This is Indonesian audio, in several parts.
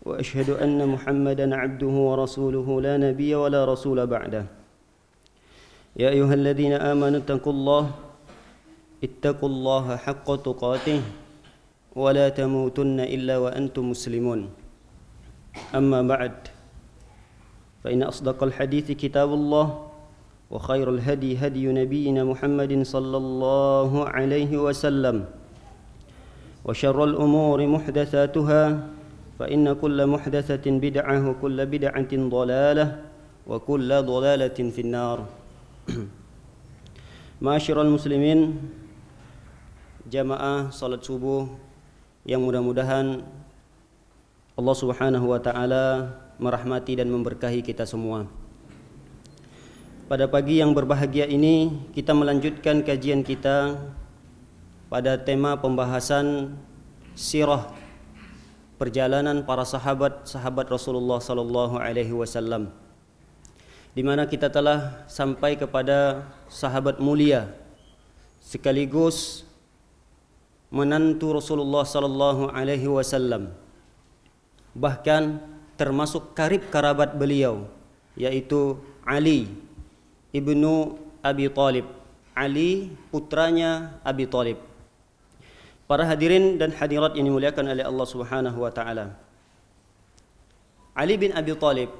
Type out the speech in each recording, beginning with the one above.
واشهد ان محمدا عبده ورسوله لا نبي ولا رسول بعده يا ايها الذين امنوا اتقوا الله اتقوا الله حق تقاته ولا تموتن الا وانتم مسلمون اما بعد فان اصدق الحديث كتاب الله وخير الهدي هدي نبينا محمد صلى الله عليه وسلم وشر الامور محدثاتها فإن كل محدثة بدعة وكل بدعة ضلالة وكل ضلالة في النار Ma'asyiral المسلمين جماعة صلاة subuh Yang mudah-mudahan Allah subhanahu wa ta'ala Merahmati dan memberkahi kita semua Pada pagi yang berbahagia ini Kita melanjutkan kajian kita Pada tema pembahasan Sirah perjalanan para sahabat sahabat Rasulullah sallallahu alaihi wasallam di mana kita telah sampai kepada sahabat mulia sekaligus menantu Rasulullah sallallahu alaihi wasallam bahkan termasuk karib kerabat beliau yaitu Ali ibnu Abi Talib Ali putranya Abi Talib Para hadirin dan hadirat yang dimuliakan oleh Allah Subhanahu wa taala. Ali bin Abi Thalib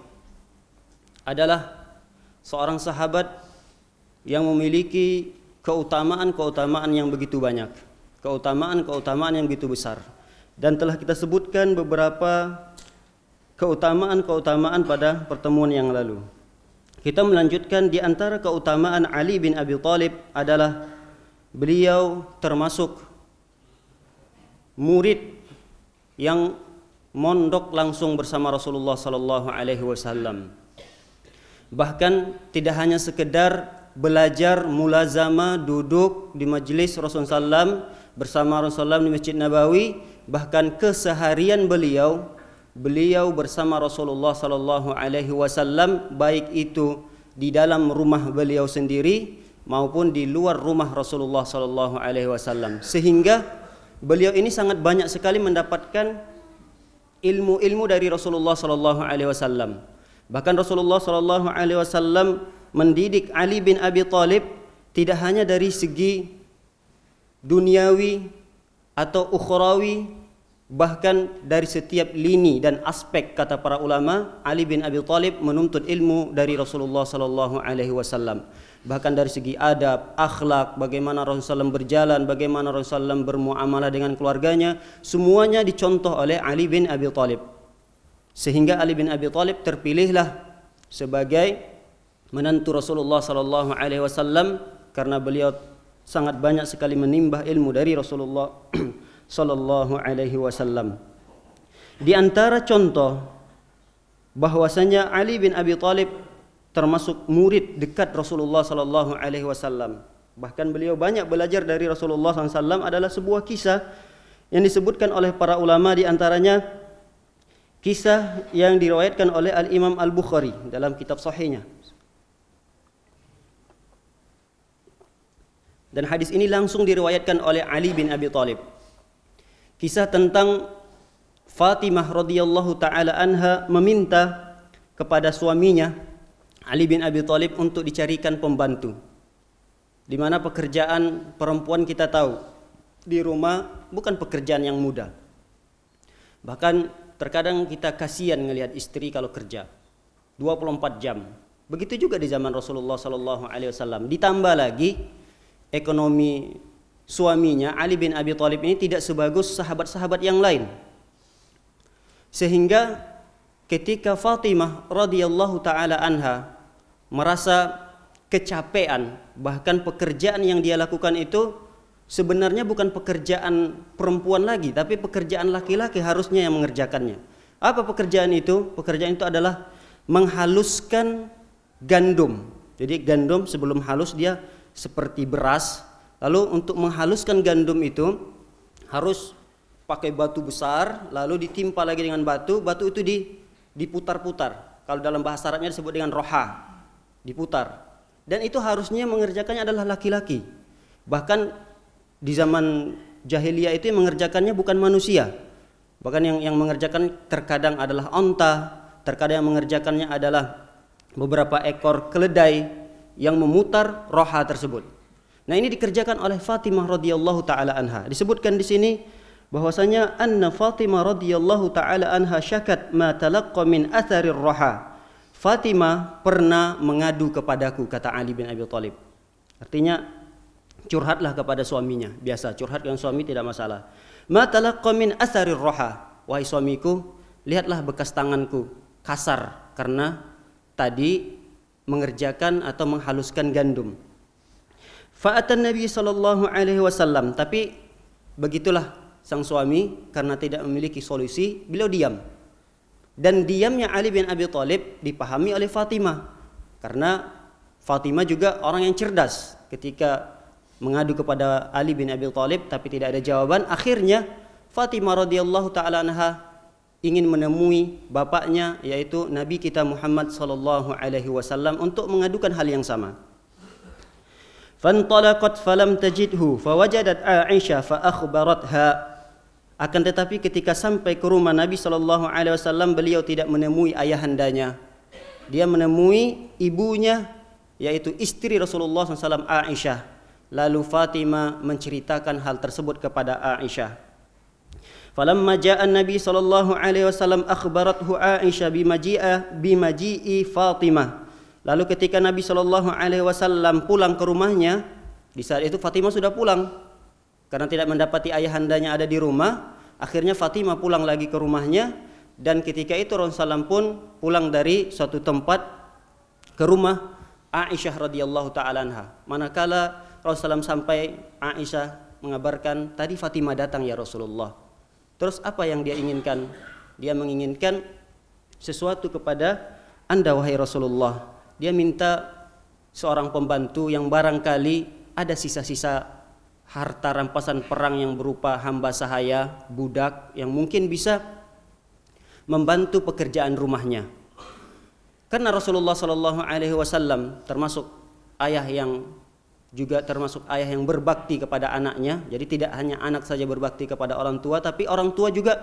adalah seorang sahabat yang memiliki keutamaan-keutamaan yang begitu banyak, keutamaan-keutamaan yang begitu besar. Dan telah kita sebutkan beberapa keutamaan-keutamaan pada pertemuan yang lalu. Kita melanjutkan di antara keutamaan Ali bin Abi Thalib adalah beliau termasuk murid yang mondok langsung bersama Rasulullah sallallahu alaihi wasallam. Bahkan tidak hanya sekedar belajar mulazama duduk di majelis Rasulullah sallam bersama Rasulullah di Masjid Nabawi, bahkan keseharian beliau beliau bersama Rasulullah sallallahu alaihi wasallam baik itu di dalam rumah beliau sendiri maupun di luar rumah Rasulullah sallallahu alaihi wasallam sehingga beliau ini sangat banyak sekali mendapatkan ilmu-ilmu dari Rasulullah sallallahu alaihi wasallam. Bahkan Rasulullah sallallahu alaihi wasallam mendidik Ali bin Abi Thalib tidak hanya dari segi duniawi atau ukhrawi bahkan dari setiap lini dan aspek kata para ulama Ali bin Abi Thalib menuntut ilmu dari Rasulullah sallallahu alaihi wasallam bahkan dari segi adab, akhlak, bagaimana Rasulullah SAW berjalan, bagaimana Rasulullah SAW bermuamalah dengan keluarganya, semuanya dicontoh oleh Ali bin Abi Thalib. Sehingga Ali bin Abi Thalib terpilihlah sebagai menantu Rasulullah sallallahu alaihi wasallam karena beliau sangat banyak sekali menimba ilmu dari Rasulullah sallallahu alaihi wasallam. Di antara contoh bahwasanya Ali bin Abi Thalib termasuk murid dekat Rasulullah sallallahu alaihi wasallam. Bahkan beliau banyak belajar dari Rasulullah sallallahu alaihi wasallam adalah sebuah kisah yang disebutkan oleh para ulama di antaranya kisah yang diriwayatkan oleh Al Imam Al Bukhari dalam kitab sahihnya. Dan hadis ini langsung diriwayatkan oleh Ali bin Abi Thalib. Kisah tentang Fatimah radhiyallahu taala anha meminta kepada suaminya Ali bin Abi Thalib untuk dicarikan pembantu. Di mana pekerjaan perempuan kita tahu di rumah bukan pekerjaan yang mudah. Bahkan terkadang kita kasihan melihat istri kalau kerja 24 jam. Begitu juga di zaman Rasulullah Sallallahu Alaihi Wasallam. Ditambah lagi ekonomi suaminya Ali bin Abi Thalib ini tidak sebagus sahabat-sahabat yang lain. Sehingga ketika Fatimah radhiyallahu taala anha merasa kecapean, bahkan pekerjaan yang dia lakukan itu sebenarnya bukan pekerjaan perempuan lagi, tapi pekerjaan laki-laki harusnya yang mengerjakannya. Apa pekerjaan itu? Pekerjaan itu adalah menghaluskan gandum. Jadi gandum sebelum halus dia seperti beras. Lalu untuk menghaluskan gandum itu harus pakai batu besar, lalu ditimpa lagi dengan batu, batu itu diputar-putar. Kalau dalam bahasa Arabnya disebut dengan roha diputar dan itu harusnya mengerjakannya adalah laki-laki bahkan di zaman jahiliyah itu yang mengerjakannya bukan manusia bahkan yang yang mengerjakan terkadang adalah onta terkadang yang mengerjakannya adalah beberapa ekor keledai yang memutar roha tersebut nah ini dikerjakan oleh Fatimah radhiyallahu taala anha disebutkan di sini bahwasanya anna Fatimah radhiyallahu taala anha syakat ma talaqqa min atharir roha Fatimah pernah mengadu kepadaku kata Ali bin Abi Thalib. Artinya curhatlah kepada suaminya. Biasa curhat dengan suami tidak masalah. Matalah komin asarir roha. Wahai suamiku, lihatlah bekas tanganku kasar karena tadi mengerjakan atau menghaluskan gandum. Fa'atan Nabi sallallahu alaihi wasallam, tapi begitulah sang suami karena tidak memiliki solusi, beliau diam dan diamnya Ali bin Abi Thalib dipahami oleh Fatimah karena Fatimah juga orang yang cerdas ketika mengadu kepada Ali bin Abi Thalib tapi tidak ada jawaban akhirnya Fatimah radhiyallahu taala anha ingin menemui bapaknya yaitu Nabi kita Muhammad sallallahu alaihi wasallam untuk mengadukan hal yang sama فانطلقت فلم تجده فوجدت عائشة فأخبرتها akan tetapi ketika sampai ke rumah Nabi Shallallahu Alaihi Wasallam beliau tidak menemui ayahandanya. Dia menemui ibunya yaitu istri Rasulullah SAW Aisyah. Lalu Fatimah menceritakan hal tersebut kepada Aisyah. Falamma ja'a Nabi sallallahu alaihi wasallam akhbarathu Aisyah bimaji'a bimaji'i Fatimah. Lalu ketika Nabi sallallahu alaihi wasallam pulang ke rumahnya, di saat itu Fatimah sudah pulang karena tidak mendapati ayahandanya ada di rumah, akhirnya Fatimah pulang lagi ke rumahnya dan ketika itu Rasulullah pun pulang dari suatu tempat ke rumah Aisyah radhiyallahu taala anha. Manakala Rasulullah sampai Aisyah mengabarkan tadi Fatimah datang ya Rasulullah. Terus apa yang dia inginkan? Dia menginginkan sesuatu kepada Anda wahai Rasulullah. Dia minta seorang pembantu yang barangkali ada sisa-sisa harta rampasan perang yang berupa hamba sahaya, budak yang mungkin bisa membantu pekerjaan rumahnya. Karena Rasulullah Shallallahu Alaihi Wasallam termasuk ayah yang juga termasuk ayah yang berbakti kepada anaknya. Jadi tidak hanya anak saja berbakti kepada orang tua, tapi orang tua juga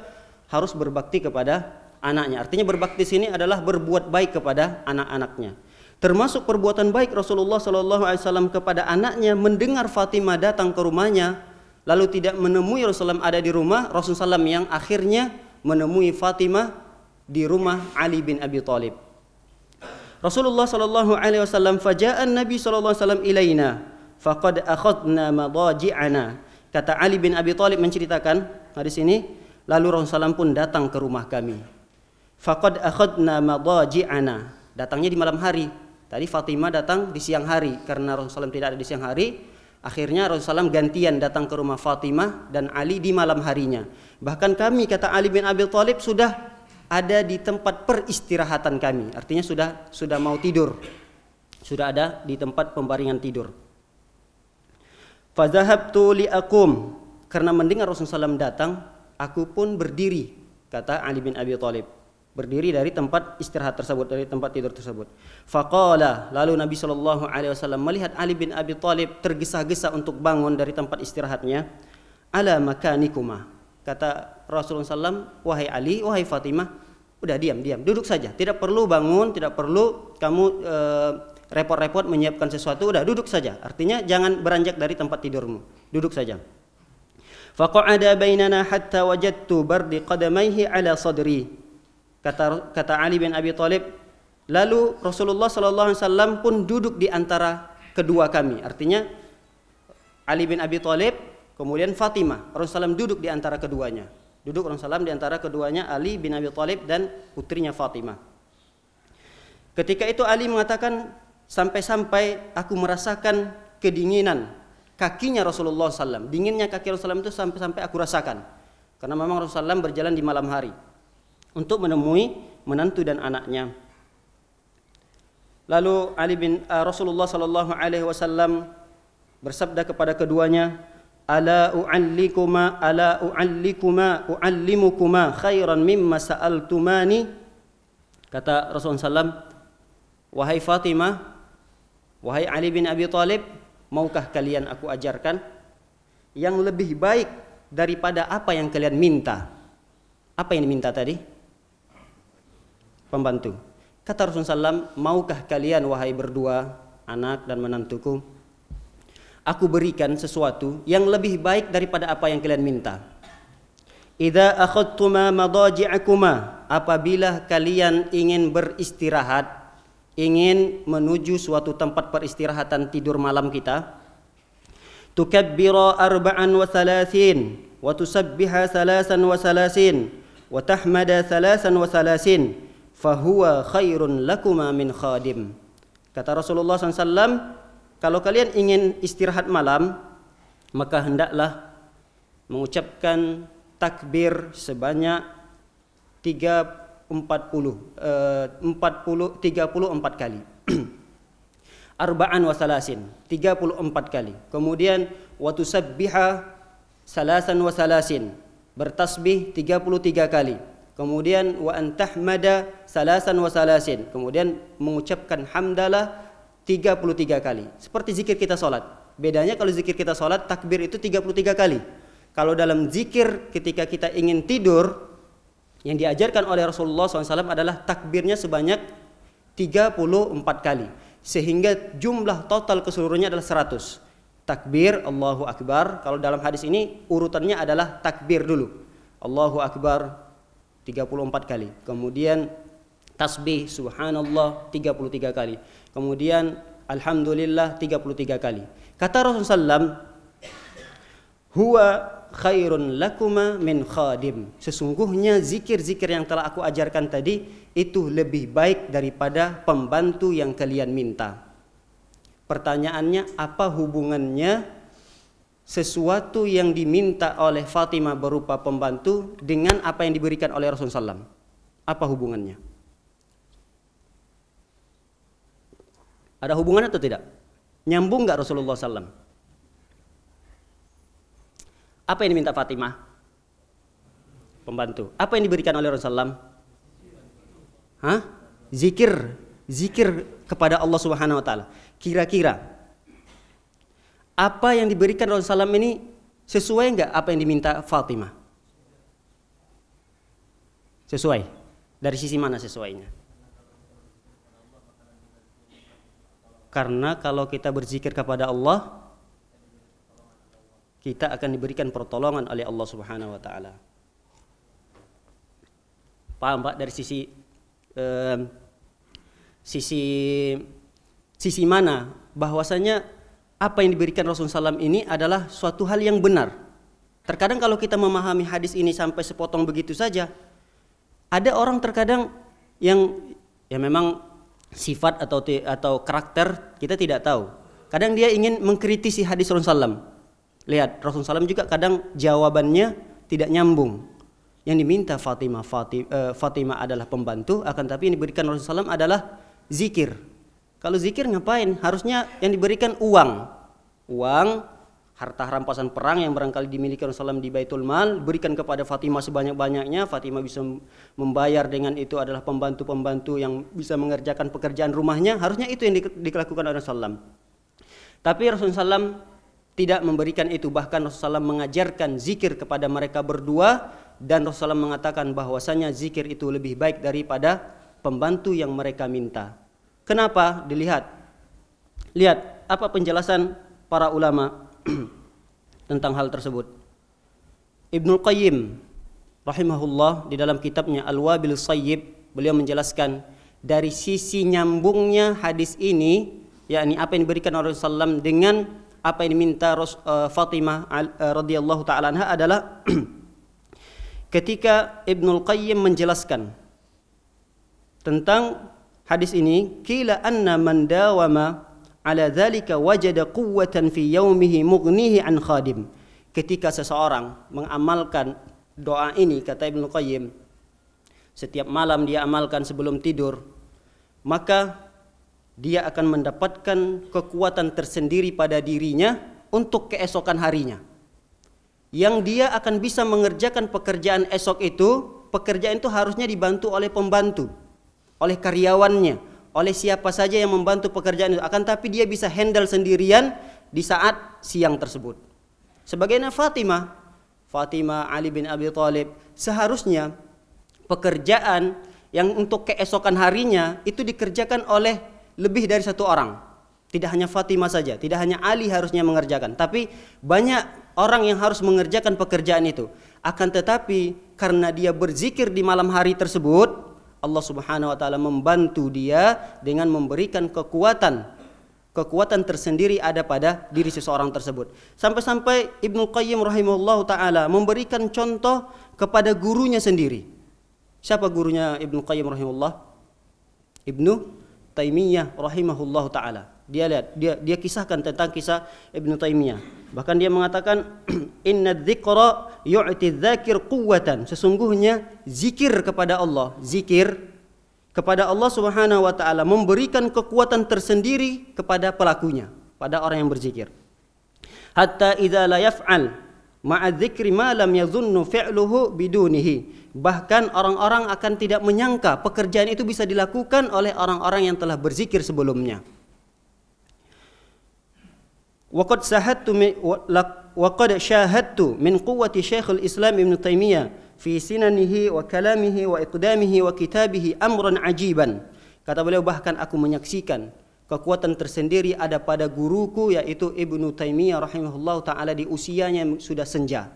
harus berbakti kepada anaknya. Artinya berbakti sini adalah berbuat baik kepada anak-anaknya. Termasuk perbuatan baik Rasulullah SAW Alaihi Wasallam kepada anaknya mendengar Fatimah datang ke rumahnya, lalu tidak menemui Rasulullah ada di rumah Rasulullah SAW yang akhirnya menemui Fatimah di rumah Ali bin Abi Thalib. Rasulullah Sallallahu Alaihi Wasallam fajaan Nabi Sallallahu Alaihi Wasallam ilaina, faqad akhadna madaji'ana. Kata Ali bin Abi Thalib menceritakan hadis ini, lalu Rasulullah pun datang ke rumah kami. Faqad akhadna madaji'ana. Datangnya di malam hari, Tadi Fatimah datang di siang hari karena Rasulullah SAW tidak ada di siang hari. Akhirnya Rasulullah SAW gantian datang ke rumah Fatimah dan Ali di malam harinya. Bahkan kami kata Ali bin Abi Thalib sudah ada di tempat peristirahatan kami. Artinya sudah sudah mau tidur. Sudah ada di tempat pembaringan tidur. Fazahabtu liakum karena mendengar Rasulullah SAW datang, aku pun berdiri, kata Ali bin Abi Thalib berdiri dari tempat istirahat tersebut dari tempat tidur tersebut faqala lalu Nabi Shallallahu alaihi wasallam melihat Ali bin Abi Thalib tergesa-gesa untuk bangun dari tempat istirahatnya ala makanikuma kata Rasulullah SAW wahai Ali wahai Fatimah udah diam diam duduk saja tidak perlu bangun tidak perlu kamu eh, repot-repot menyiapkan sesuatu udah duduk saja artinya jangan beranjak dari tempat tidurmu duduk saja فقعد بيننا hatta wajatu برد قدميه ala صدري Kata kata Ali bin Abi Thalib, lalu Rasulullah sallallahu alaihi wasallam pun duduk di antara kedua kami. Artinya Ali bin Abi Thalib kemudian Fatimah. Rasulullah duduk di antara keduanya. Duduk Rasulullah di antara keduanya Ali bin Abi Thalib dan putrinya Fatimah. Ketika itu Ali mengatakan sampai-sampai aku merasakan kedinginan kakinya Rasulullah SAW. Dinginnya kaki Rasulullah SAW itu sampai-sampai aku rasakan. Karena memang Rasulullah SAW berjalan di malam hari untuk menemui menantu dan anaknya. Lalu Ali bin uh, Rasulullah sallallahu alaihi wasallam bersabda kepada keduanya, "Ala u'allikuma ala u'allikuma u'allimukuma khairan mimma sa'altumani?" Kata Rasulullah sallam, "Wahai Fatimah, wahai Ali bin Abi Thalib, maukah kalian aku ajarkan yang lebih baik daripada apa yang kalian minta?" Apa yang diminta tadi? pembantu. Kata Rasulullah SAW, maukah kalian wahai berdua, anak dan menantuku, aku berikan sesuatu yang lebih baik daripada apa yang kalian minta. Idza akhadtuma madaji'akuma, apabila kalian ingin beristirahat, ingin menuju suatu tempat peristirahatan tidur malam kita, tukabbira arba'an wa thalathin, wa tusabbiha thalathan wa thalathin, wa tahmada wa fahuwa khairun lakuma min khadim. Kata Rasulullah SAW, kalau kalian ingin istirahat malam, maka hendaklah mengucapkan takbir sebanyak 340 eh, 40 34 kali. Arba'an wa salasin 34 kali. Kemudian wa tusabbiha salasan wa salasin bertasbih 33 kali kemudian wa antahmada salasan wa salasin, kemudian mengucapkan hamdalah 33 kali. Seperti zikir kita salat. Bedanya kalau zikir kita salat takbir itu 33 kali. Kalau dalam zikir ketika kita ingin tidur yang diajarkan oleh Rasulullah SAW adalah takbirnya sebanyak 34 kali sehingga jumlah total keseluruhnya adalah 100 takbir Allahu Akbar kalau dalam hadis ini urutannya adalah takbir dulu Allahu Akbar 34 kali. Kemudian tasbih subhanallah 33 kali. Kemudian alhamdulillah 33 kali. Kata Rasulullah huwa khairun lakuma min khadim. Sesungguhnya zikir-zikir yang telah aku ajarkan tadi itu lebih baik daripada pembantu yang kalian minta. Pertanyaannya apa hubungannya sesuatu yang diminta oleh Fatimah berupa pembantu dengan apa yang diberikan oleh Rasulullah SAW? Apa hubungannya? Ada hubungan atau tidak? Nyambung nggak Rasulullah SAW? Apa yang diminta Fatimah? Pembantu. Apa yang diberikan oleh Rasulullah SAW? Hah? Zikir. Zikir kepada Allah Subhanahu Wa Taala. Kira-kira apa yang diberikan Rasulullah SAW ini sesuai nggak apa yang diminta Fatimah? Sesuai. Dari sisi mana sesuainya? Karena kalau kita berzikir kepada Allah, kita akan diberikan pertolongan oleh Allah Subhanahu wa taala. Paham Pak dari sisi eh, sisi sisi mana bahwasanya apa yang diberikan Rasulullah SAW ini adalah suatu hal yang benar. Terkadang kalau kita memahami hadis ini sampai sepotong begitu saja, ada orang terkadang yang ya memang sifat atau atau karakter kita tidak tahu. Kadang dia ingin mengkritisi hadis Rasulullah SAW. Lihat Rasulullah SAW juga kadang jawabannya tidak nyambung. Yang diminta Fatimah, eh, Fatimah, adalah pembantu, akan tapi yang diberikan Rasulullah SAW adalah zikir kalau zikir ngapain? Harusnya yang diberikan uang. Uang, harta rampasan perang yang barangkali dimiliki Rasulullah di Baitul Mal, berikan kepada Fatimah sebanyak-banyaknya. Fatimah bisa membayar dengan itu adalah pembantu-pembantu yang bisa mengerjakan pekerjaan rumahnya. Harusnya itu yang dilakukan oleh Rasulullah. Tapi Rasulullah SAW tidak memberikan itu. Bahkan Rasulullah SAW mengajarkan zikir kepada mereka berdua dan Rasulullah SAW mengatakan bahwasanya zikir itu lebih baik daripada pembantu yang mereka minta. Kenapa? Dilihat. Lihat apa penjelasan para ulama tentang hal tersebut. Ibnu Qayyim rahimahullah di dalam kitabnya Al-Wabil Sayyib beliau menjelaskan dari sisi nyambungnya hadis ini yakni apa yang diberikan oleh Rasulullah dengan apa yang diminta eh, Fatimah eh, radhiyallahu taala anha adalah ketika Ibnu Qayyim menjelaskan tentang hadis ini kila anna man dawama ala dhalika wajada quwwatan fi yaumihi mughnihi an khadim. Ketika seseorang mengamalkan doa ini kata Ibnu Qayyim setiap malam dia amalkan sebelum tidur maka dia akan mendapatkan kekuatan tersendiri pada dirinya untuk keesokan harinya yang dia akan bisa mengerjakan pekerjaan esok itu pekerjaan itu harusnya dibantu oleh pembantu oleh karyawannya, oleh siapa saja yang membantu pekerjaan itu. Akan tapi dia bisa handle sendirian di saat siang tersebut. Sebagaimana Fatimah, Fatimah Ali bin Abi Thalib, seharusnya pekerjaan yang untuk keesokan harinya itu dikerjakan oleh lebih dari satu orang. Tidak hanya Fatimah saja, tidak hanya Ali harusnya mengerjakan, tapi banyak orang yang harus mengerjakan pekerjaan itu. Akan tetapi karena dia berzikir di malam hari tersebut, Allah Subhanahu wa taala membantu dia dengan memberikan kekuatan kekuatan tersendiri ada pada diri seseorang tersebut. Sampai-sampai Ibnu Qayyim rahimahullahu taala memberikan contoh kepada gurunya sendiri. Siapa gurunya Ibnu Qayyim rahimahullah? Ibnu Taimiyah rahimahullahu taala. Dia lihat, dia dia kisahkan tentang kisah Ibnu Taimiyah. Bahkan dia mengatakan inna dzikra yu'ti dzakir quwwatan. Sesungguhnya zikir kepada Allah, zikir kepada Allah Subhanahu wa taala memberikan kekuatan tersendiri kepada pelakunya, pada orang yang berzikir. Hatta idza la yaf'al ma'a dzikri ma lam yadhunnu fi'luhu bidunihi. Bahkan orang-orang akan tidak menyangka pekerjaan itu bisa dilakukan oleh orang-orang yang telah berzikir sebelumnya. وقد شاهدت من syahadtu min quwwati Syekhul Islam Ibn Taimiyah fi sinanihi wa kalamihi wa iqdamihi wa Kata beliau bahkan aku menyaksikan kekuatan tersendiri ada pada guruku yaitu Ibnu Taimiyah rahimahullah taala di usianya yang sudah senja.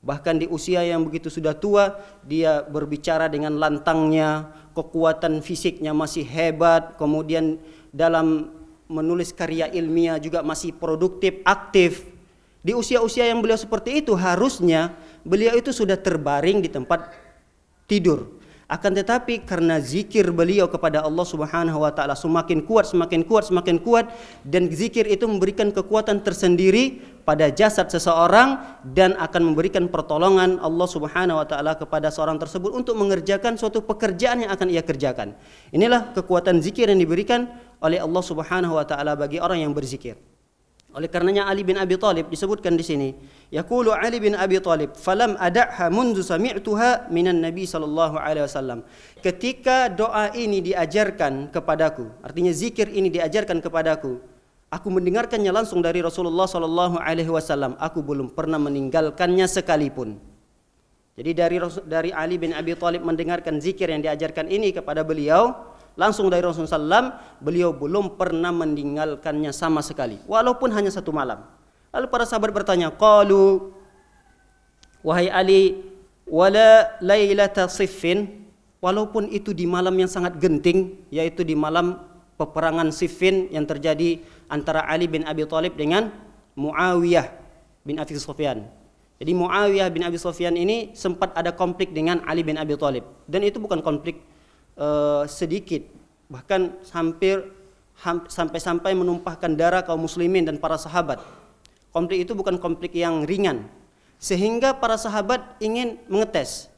Bahkan di usia yang begitu sudah tua, dia berbicara dengan lantangnya, kekuatan fisiknya masih hebat, kemudian dalam menulis karya ilmiah juga masih produktif, aktif. Di usia-usia yang beliau seperti itu harusnya beliau itu sudah terbaring di tempat tidur. akan tetapi karena zikir beliau kepada Allah Subhanahu wa taala semakin kuat semakin kuat semakin kuat dan zikir itu memberikan kekuatan tersendiri pada jasad seseorang dan akan memberikan pertolongan Allah Subhanahu wa taala kepada seorang tersebut untuk mengerjakan suatu pekerjaan yang akan ia kerjakan inilah kekuatan zikir yang diberikan oleh Allah Subhanahu wa taala bagi orang yang berzikir Oleh karenanya Ali bin Abi Thalib disebutkan di sini, yaqulu Ali bin Abi Thalib, "Falam ada'ha mundu sami'tuha minan Nabi sallallahu alaihi wasallam." Ketika doa ini diajarkan kepadaku, artinya zikir ini diajarkan kepadaku, aku mendengarkannya langsung dari Rasulullah sallallahu alaihi wasallam, aku belum pernah meninggalkannya sekalipun. Jadi dari dari Ali bin Abi Thalib mendengarkan zikir yang diajarkan ini kepada beliau, langsung dari Rasulullah SAW, beliau belum pernah meninggalkannya sama sekali, walaupun hanya satu malam. Lalu para sahabat bertanya, Qalu, wahai Ali, wala laylata siffin, walaupun itu di malam yang sangat genting, yaitu di malam peperangan Siffin yang terjadi antara Ali bin Abi Thalib dengan Muawiyah bin Abi Sufyan. Jadi Muawiyah bin Abi Sufyan ini sempat ada konflik dengan Ali bin Abi Thalib dan itu bukan konflik Eh, sedikit bahkan hampir sampai-sampai menumpahkan darah kaum muslimin dan para sahabat. Konflik itu bukan konflik yang ringan. Sehingga para sahabat ingin mengetes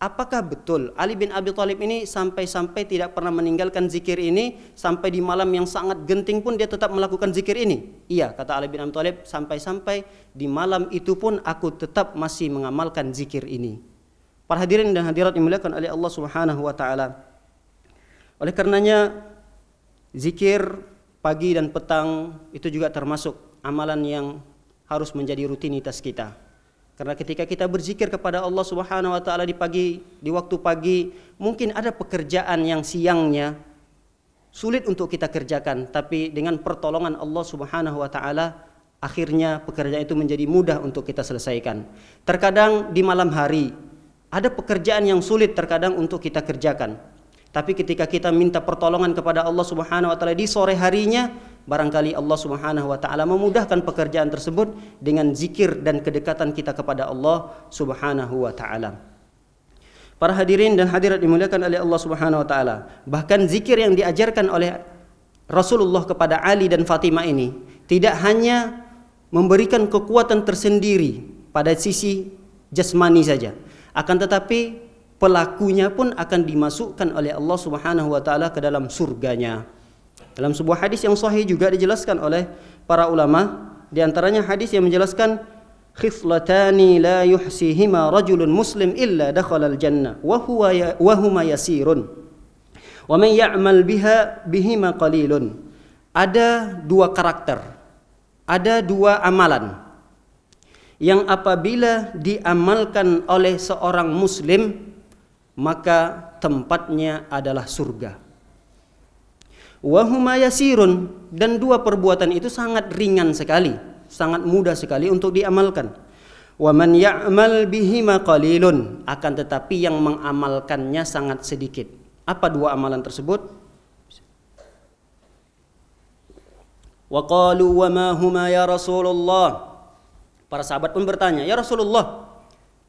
apakah betul Ali bin Abi Thalib ini sampai-sampai tidak pernah meninggalkan zikir ini sampai di malam yang sangat genting pun dia tetap melakukan zikir ini? Iya, kata Ali bin Abi Thalib, sampai-sampai di malam itu pun aku tetap masih mengamalkan zikir ini. Para hadirin dan hadirat dimuliakan oleh Allah Subhanahu wa taala. Oleh karenanya zikir pagi dan petang itu juga termasuk amalan yang harus menjadi rutinitas kita. Karena ketika kita berzikir kepada Allah Subhanahu wa taala di pagi, di waktu pagi, mungkin ada pekerjaan yang siangnya sulit untuk kita kerjakan, tapi dengan pertolongan Allah Subhanahu wa taala akhirnya pekerjaan itu menjadi mudah untuk kita selesaikan. Terkadang di malam hari ada pekerjaan yang sulit terkadang untuk kita kerjakan. Tapi ketika kita minta pertolongan kepada Allah Subhanahu wa taala di sore harinya, barangkali Allah Subhanahu wa taala memudahkan pekerjaan tersebut dengan zikir dan kedekatan kita kepada Allah Subhanahu wa taala. Para hadirin dan hadirat dimuliakan oleh Allah Subhanahu wa taala, bahkan zikir yang diajarkan oleh Rasulullah kepada Ali dan Fatimah ini tidak hanya memberikan kekuatan tersendiri pada sisi jasmani saja, akan tetapi pelakunya pun akan dimasukkan oleh Allah Subhanahu wa taala ke dalam surganya. Dalam sebuah hadis yang sahih juga dijelaskan oleh para ulama, di antaranya hadis yang menjelaskan khislatani la yuhsihima rajulun muslim illa dakhala al-jannah wa huwa ya, wa huma yasirun. Wa man ya'mal biha bihima qalilun. Ada dua karakter. Ada dua amalan yang apabila diamalkan oleh seorang muslim maka tempatnya adalah surga. Wahuma yasirun dan dua perbuatan itu sangat ringan sekali, sangat mudah sekali untuk diamalkan. Wa man ya'mal bihima qalilun akan tetapi yang mengamalkannya sangat sedikit. Apa dua amalan tersebut? Wa qalu wa ma huma ya Rasulullah Para sahabat pun bertanya, "Ya Rasulullah,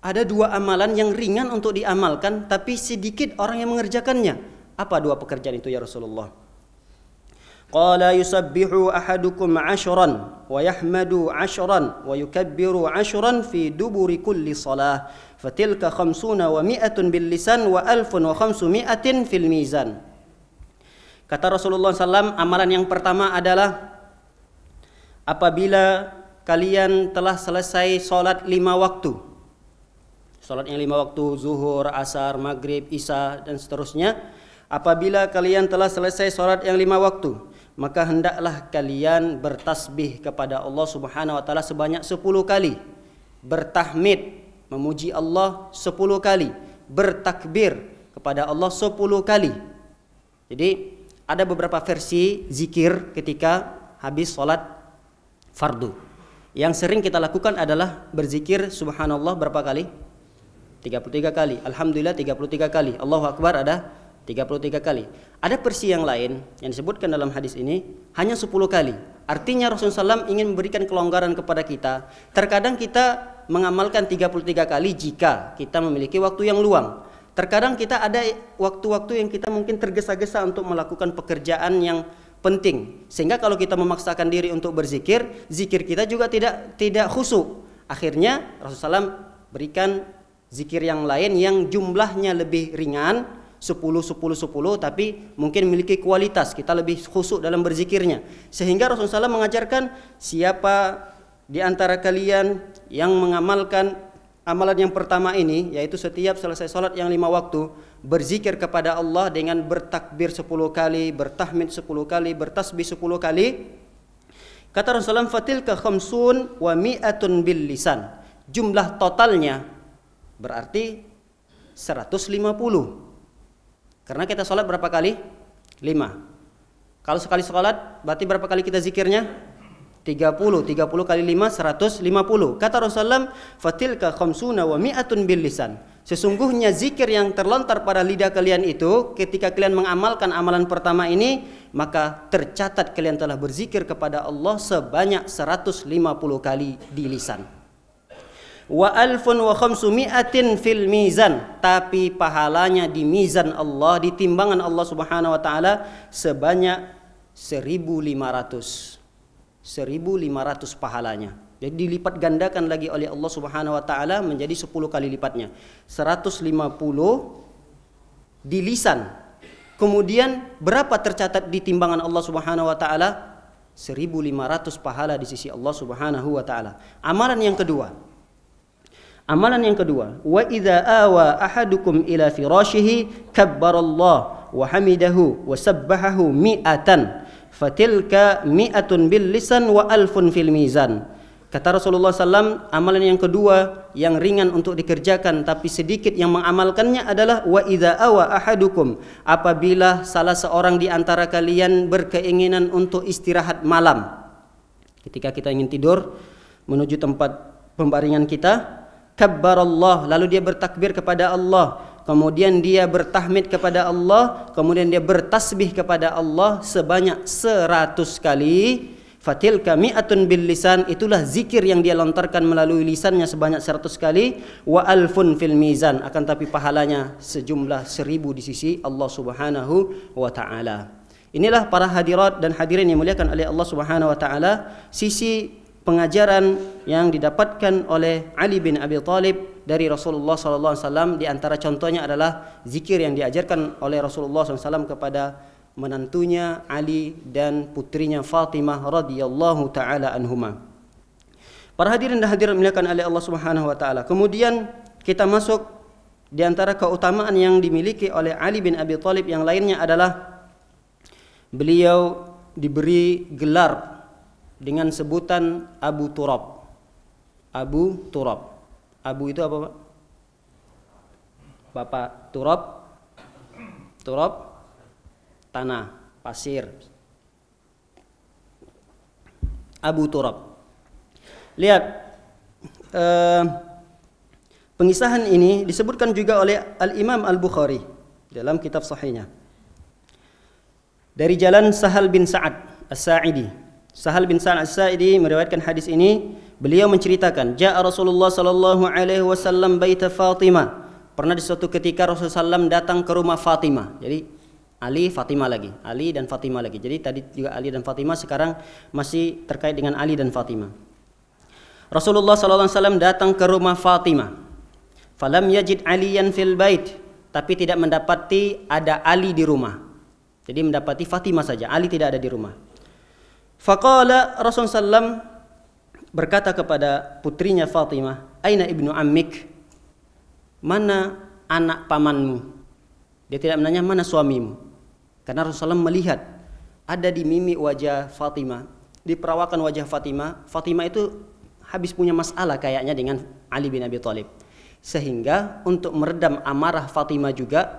ada dua amalan yang ringan untuk diamalkan tapi sedikit orang yang mengerjakannya. Apa dua pekerjaan itu ya Rasulullah?" Qala yusabbihu ahadukum ashran wa yahmadu ashran wa yukabbiru ashran fi duburi kulli salah fatilka khamsuna wa mi'atun bil lisan wa alfun wa khamsu mi'atin fil mizan. Kata Rasulullah SAW, amalan yang pertama adalah apabila kalian telah selesai sholat lima waktu. Sholat yang lima waktu, zuhur, asar, maghrib, isya, dan seterusnya. Apabila kalian telah selesai sholat yang lima waktu, maka hendaklah kalian bertasbih kepada Allah Subhanahu wa taala sebanyak sepuluh kali. Bertahmid, memuji Allah sepuluh kali. Bertakbir kepada Allah sepuluh kali. Jadi ada beberapa versi zikir ketika habis sholat fardu. Yang sering kita lakukan adalah berzikir subhanallah berapa kali? 33 kali. Alhamdulillah 33 kali. Allahu akbar ada 33 kali. Ada versi yang lain yang disebutkan dalam hadis ini hanya 10 kali. Artinya Rasulullah SAW ingin memberikan kelonggaran kepada kita. Terkadang kita mengamalkan 33 kali jika kita memiliki waktu yang luang. Terkadang kita ada waktu-waktu yang kita mungkin tergesa-gesa untuk melakukan pekerjaan yang penting. Sehingga kalau kita memaksakan diri untuk berzikir, zikir kita juga tidak tidak khusuk. Akhirnya Rasulullah SAW berikan zikir yang lain yang jumlahnya lebih ringan 10 10 10 tapi mungkin memiliki kualitas kita lebih khusuk dalam berzikirnya sehingga Rasulullah SAW mengajarkan siapa di antara kalian yang mengamalkan Amalan yang pertama ini yaitu setiap selesai sholat yang lima waktu berzikir kepada Allah dengan bertakbir sepuluh kali, bertahmid sepuluh kali, bertasbih sepuluh kali. Kata Rasulullah fatilka khamsun wa mi'atun bil lisan. Jumlah totalnya berarti 150. Karena kita sholat berapa kali? 5. Kalau sekali sholat berarti berapa kali kita zikirnya? 30 30 kali 5 150 kata Rasulullah fatilka khamsuna wa mi'atun bil lisan sesungguhnya zikir yang terlontar pada lidah kalian itu ketika kalian mengamalkan amalan pertama ini maka tercatat kalian telah berzikir kepada Allah sebanyak 150 kali di lisan wa alfun wa khamsumi'atin fil mizan tapi pahalanya di mizan Allah di timbangan Allah Subhanahu wa taala sebanyak 1500 1500 pahalanya. Jadi dilipat gandakan lagi oleh Allah Subhanahu wa taala menjadi 10 kali lipatnya. 150 di lisan. Kemudian berapa tercatat di timbangan Allah Subhanahu wa taala? 1500 pahala di sisi Allah Subhanahu wa taala. Amalan yang kedua. Amalan yang kedua, wa idza awa ahadukum ila firashihi kabbarallahu wa hamidahu wa sabbahahu mi'atan fatilka mi'atun bil lisan wa alfun fil mizan kata Rasulullah SAW amalan yang kedua yang ringan untuk dikerjakan tapi sedikit yang mengamalkannya adalah wa idza awa ahadukum apabila salah seorang di antara kalian berkeinginan untuk istirahat malam ketika kita ingin tidur menuju tempat pembaringan kita kabbarallah lalu dia bertakbir kepada Allah kemudian dia bertahmid kepada Allah, kemudian dia bertasbih kepada Allah sebanyak seratus kali. Fatil kami atun bil lisan itulah zikir yang dia lontarkan melalui lisannya sebanyak seratus kali wa alfun fil mizan akan tapi pahalanya sejumlah seribu di sisi Allah subhanahu wa taala. Inilah para hadirat dan hadirin yang muliakan oleh Allah Subhanahu wa taala sisi pengajaran yang didapatkan oleh Ali bin Abi Thalib dari Rasulullah SAW alaihi di antara contohnya adalah zikir yang diajarkan oleh Rasulullah SAW kepada menantunya Ali dan putrinya Fatimah radhiyallahu taala anhuma. Para hadirin dan hadirat dimuliakan oleh Allah Subhanahu wa taala. Kemudian kita masuk di antara keutamaan yang dimiliki oleh Ali bin Abi Thalib yang lainnya adalah beliau diberi gelar dengan sebutan Abu Turab. Abu Turab. Abu itu apa, Pak? Bapak Turab. Turab tanah, pasir. Abu Turab. Lihat eh, pengisahan ini disebutkan juga oleh Al-Imam Al-Bukhari dalam kitab sahihnya. Dari jalan Sahal bin Sa'ad As-Sa'idi Sahal bin Sa'ad As-Sa'idi meriwayatkan hadis ini, beliau menceritakan, "Ja'a Rasulullah sallallahu alaihi wasallam baita Fatimah." Pernah di suatu ketika Rasulullah SAW datang ke rumah Fatimah. Jadi Ali Fatimah lagi, Ali dan Fatimah lagi. Jadi tadi juga Ali dan Fatimah sekarang masih terkait dengan Ali dan Fatimah. Rasulullah sallallahu alaihi wasallam datang ke rumah Fatimah. Falam yajid aliyan fil bait, tapi tidak mendapati ada Ali di rumah. Jadi mendapati Fatimah saja, Ali tidak ada di rumah. Faqala Rasulullah SAW berkata kepada putrinya Fatimah, Aina ibnu Amik, Mana anak pamanmu? Dia tidak menanya mana suamimu. Karena Rasulullah SAW melihat ada di mimik wajah Fatimah, di perawakan wajah Fatimah. Fatimah itu habis punya masalah kayaknya dengan Ali bin Abi Thalib. Sehingga untuk meredam amarah Fatimah juga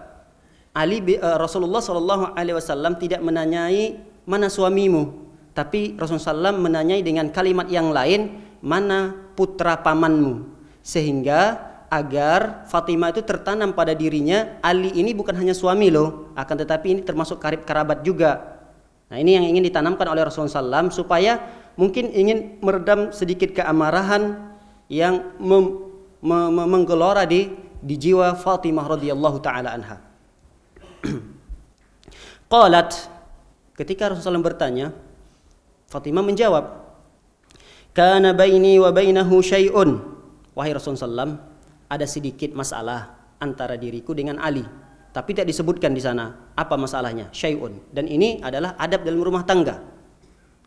Ali uh, Rasulullah Shallallahu Alaihi Wasallam tidak menanyai mana suamimu, tapi Rasulullah SAW menanyai dengan kalimat yang lain, mana putra pamanmu? Sehingga agar Fatimah itu tertanam pada dirinya, Ali ini bukan hanya suami loh, akan tetapi ini termasuk karib kerabat juga. Nah ini yang ingin ditanamkan oleh Rasulullah SAW supaya mungkin ingin meredam sedikit keamarahan yang mem, me, menggelora di di jiwa Fatimah radhiyallahu taala anha. Qalat ketika Rasulullah SAW bertanya, Fatimah menjawab, karena baini wa bainahu syai'un." Wahai Rasulullah SAW, ada sedikit masalah antara diriku dengan Ali. Tapi tidak disebutkan di sana apa masalahnya, syai'un. Dan ini adalah adab dalam rumah tangga.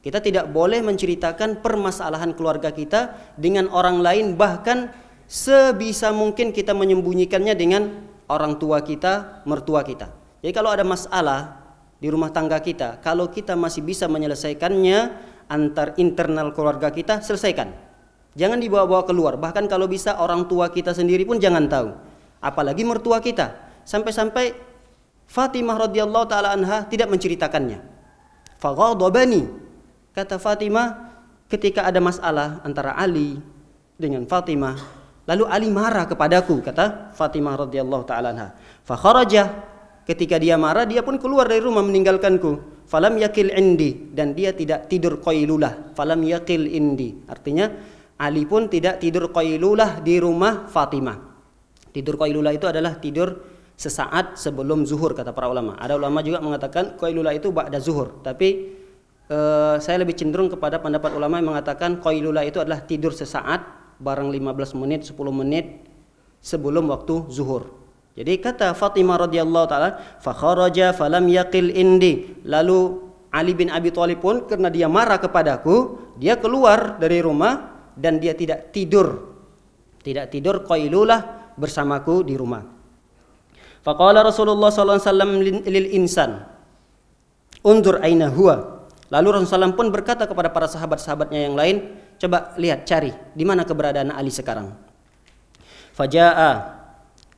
Kita tidak boleh menceritakan permasalahan keluarga kita dengan orang lain bahkan sebisa mungkin kita menyembunyikannya dengan orang tua kita, mertua kita. Jadi kalau ada masalah di rumah tangga kita. Kalau kita masih bisa menyelesaikannya antar internal keluarga kita, selesaikan. Jangan dibawa-bawa keluar. Bahkan kalau bisa orang tua kita sendiri pun jangan tahu. Apalagi mertua kita. Sampai-sampai Fatimah radhiyallahu taala anha tidak menceritakannya. Faghadabani. Kata Fatimah ketika ada masalah antara Ali dengan Fatimah, lalu Ali marah kepadaku kata Fatimah radhiyallahu taala anha. Fakharaja ketika dia marah dia pun keluar dari rumah meninggalkanku falam yakil indi dan dia tidak tidur qailulah falam yakil indi artinya Ali pun tidak tidur qailulah di rumah Fatimah tidur qailulah itu adalah tidur sesaat sebelum zuhur kata para ulama ada ulama juga mengatakan qailulah itu ba'da zuhur tapi eh, saya lebih cenderung kepada pendapat ulama yang mengatakan qailulah itu adalah tidur sesaat barang 15 menit 10 menit sebelum waktu zuhur jadi kata Fatimah radhiyallahu taala, "Fa kharaja falam yaqil indi." Lalu Ali bin Abi Thalib pun karena dia marah kepadaku, dia keluar dari rumah dan dia tidak tidur. Tidak tidur qailulah bersamaku di rumah. Faqala Rasulullah sallallahu alaihi wasallam lil insan, "Undur aina huwa." Lalu Rasulullah pun berkata kepada para sahabat-sahabatnya yang lain, "Coba lihat, cari di mana keberadaan Ali sekarang." Faja'a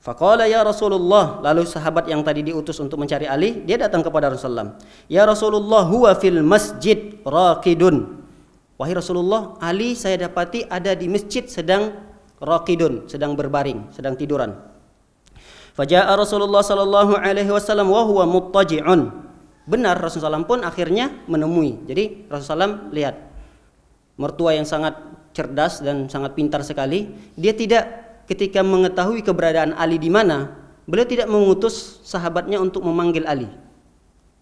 Fakola ya Rasulullah, lalu sahabat yang tadi diutus untuk mencari Ali, dia datang kepada Rasulullah. Ya Rasulullah, huwa fil masjid raqidun. Wahai Rasulullah, Ali saya dapati ada di masjid sedang raqidun, sedang berbaring, sedang tiduran. Faja'a Rasulullah sallallahu alaihi wasallam wa huwa muttaji'un. Benar Rasulullah SAW pun akhirnya menemui. Jadi Rasulullah SAW lihat mertua yang sangat cerdas dan sangat pintar sekali, dia tidak ketika mengetahui keberadaan Ali di mana, beliau tidak mengutus sahabatnya untuk memanggil Ali.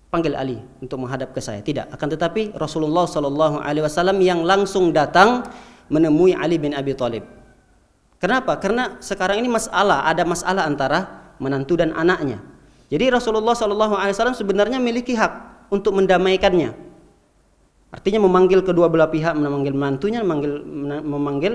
Panggil Ali untuk menghadap ke saya, tidak. Akan tetapi Rasulullah saw alaihi wasallam yang langsung datang menemui Ali bin Abi Thalib. Kenapa? Karena sekarang ini masalah, ada masalah antara menantu dan anaknya. Jadi Rasulullah saw alaihi wasallam sebenarnya memiliki hak untuk mendamaikannya. Artinya memanggil kedua belah pihak, memanggil menantunya, memanggil memanggil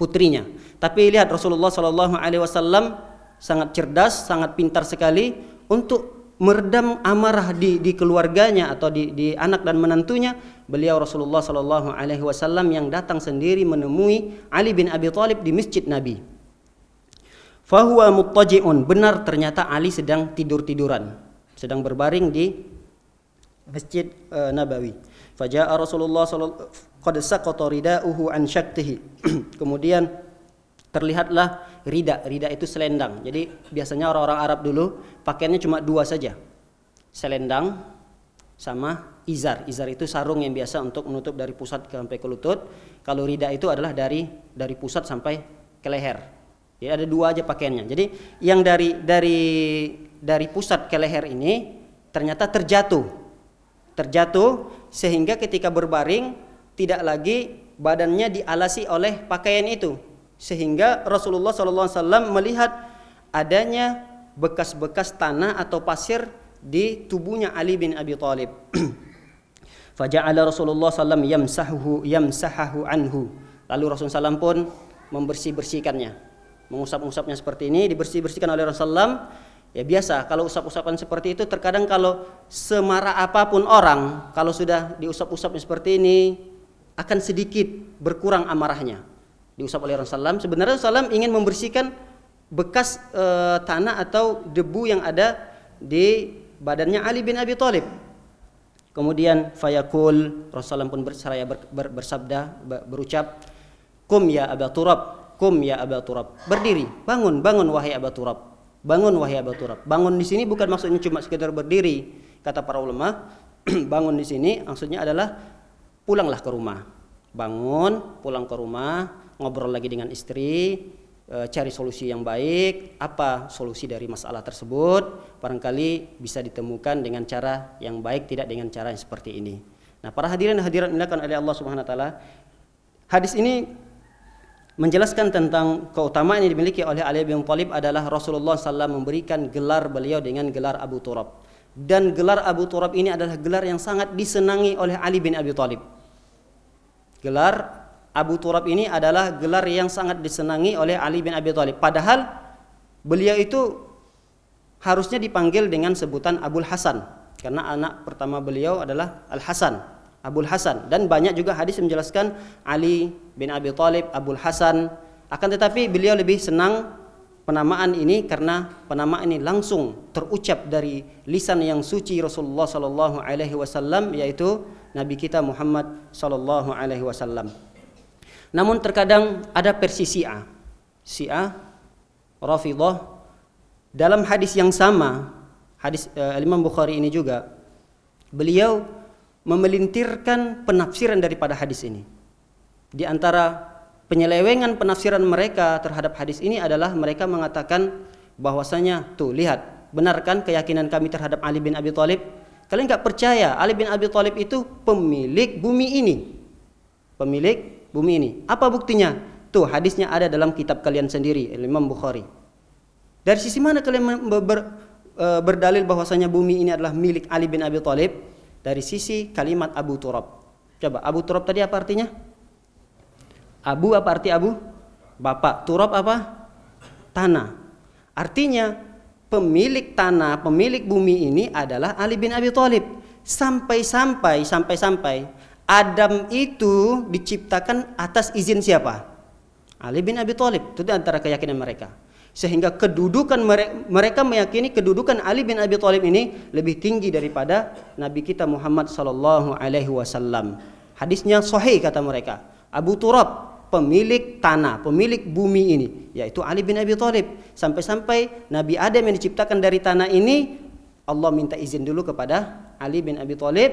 putrinya. Tapi lihat Rasulullah Shallallahu Alaihi Wasallam sangat cerdas, sangat pintar sekali untuk meredam amarah di, di keluarganya atau di, di anak dan menantunya. Beliau Rasulullah Shallallahu Alaihi Wasallam yang datang sendiri menemui Ali bin Abi Thalib di masjid Nabi. Fahuwa muttaji'un. Benar ternyata Ali sedang tidur-tiduran, sedang berbaring di Masjid uh, Nabawi. Faja'a Rasulullah qad saqata kotorida an syaktihi. Kemudian terlihatlah rida. Rida itu selendang. Jadi biasanya orang-orang Arab dulu pakainya cuma dua saja. Selendang sama izar. Izar itu sarung yang biasa untuk menutup dari pusat ke sampai ke lutut. Kalau rida itu adalah dari dari pusat sampai ke leher. Jadi ada dua aja pakaiannya. Jadi yang dari dari dari pusat ke leher ini ternyata terjatuh terjatuh sehingga ketika berbaring tidak lagi badannya dialasi oleh pakaian itu sehingga Rasulullah SAW melihat adanya bekas-bekas tanah atau pasir di tubuhnya Ali bin Abi Thalib. Faja'ala Rasulullah SAW yamsahu yamsahahu anhu. Lalu Rasulullah SAW pun membersih-bersihkannya. Mengusap-usapnya seperti ini, dibersih-bersihkan oleh Rasulullah SAW Ya biasa kalau usap-usapan seperti itu terkadang kalau semarah apapun orang kalau sudah diusap-usap seperti ini akan sedikit berkurang amarahnya. Diusap oleh Rasulullah SAW. Sebenarnya Rasulullah SAW ingin membersihkan bekas e, tanah atau debu yang ada di badannya Ali bin Abi Thalib. Kemudian fayakul Rasulullah SAW pun berseraya ber, ber, bersabda ber, berucap kum ya Aba Turab kum ya Aba Turab berdiri bangun bangun wahai Aba Turab Bangun wahai Abu Turab. Bangun di sini bukan maksudnya cuma sekedar berdiri, kata para ulama. bangun di sini maksudnya adalah pulanglah ke rumah. Bangun, pulang ke rumah, ngobrol lagi dengan istri, e, cari solusi yang baik, apa solusi dari masalah tersebut, barangkali bisa ditemukan dengan cara yang baik, tidak dengan cara yang seperti ini. Nah, para hadirin hadirat dimuliakan oleh Allah Subhanahu wa taala, hadis ini menjelaskan tentang keutamaan yang dimiliki oleh Ali bin Thalib adalah Rasulullah SAW memberikan gelar beliau dengan gelar Abu Turab. Dan gelar Abu Turab ini adalah gelar yang sangat disenangi oleh Ali bin Abi Thalib. Gelar Abu Turab ini adalah gelar yang sangat disenangi oleh Ali bin Abi Thalib. Padahal beliau itu harusnya dipanggil dengan sebutan Abul Hasan karena anak pertama beliau adalah Al Hasan Abul Hasan dan banyak juga hadis menjelaskan Ali bin Abi Thalib Abul Hasan akan tetapi beliau lebih senang penamaan ini karena penamaan ini langsung terucap dari lisan yang suci Rasulullah sallallahu alaihi wasallam yaitu nabi kita Muhammad sallallahu alaihi wasallam. Namun terkadang ada versi Syiah. Syiah Rafidhah dalam hadis yang sama hadis uh, Imam Bukhari ini juga beliau memelintirkan penafsiran daripada hadis ini. Di antara penyelewengan penafsiran mereka terhadap hadis ini adalah mereka mengatakan bahwasanya tuh lihat benarkan keyakinan kami terhadap Ali bin Abi Thalib kalian nggak percaya Ali bin Abi Thalib itu pemilik bumi ini pemilik bumi ini apa buktinya tuh hadisnya ada dalam kitab kalian sendiri Imam Bukhari dari sisi mana kalian ber, ber, berdalil bahwasanya bumi ini adalah milik Ali bin Abi Thalib dari sisi kalimat Abu Turab. Coba Abu Turab tadi apa artinya? Abu apa arti Abu? Bapak. Turab apa? Tanah. Artinya pemilik tanah, pemilik bumi ini adalah Ali bin Abi Thalib. Sampai-sampai, sampai-sampai Adam itu diciptakan atas izin siapa? Ali bin Abi Thalib. Itu antara keyakinan mereka sehingga kedudukan mereka, mereka meyakini kedudukan Ali bin Abi Thalib ini lebih tinggi daripada Nabi kita Muhammad sallallahu alaihi wasallam. Hadisnya sahih kata mereka. Abu Turab pemilik tanah, pemilik bumi ini yaitu Ali bin Abi Thalib. Sampai-sampai Nabi Adam yang diciptakan dari tanah ini Allah minta izin dulu kepada Ali bin Abi Thalib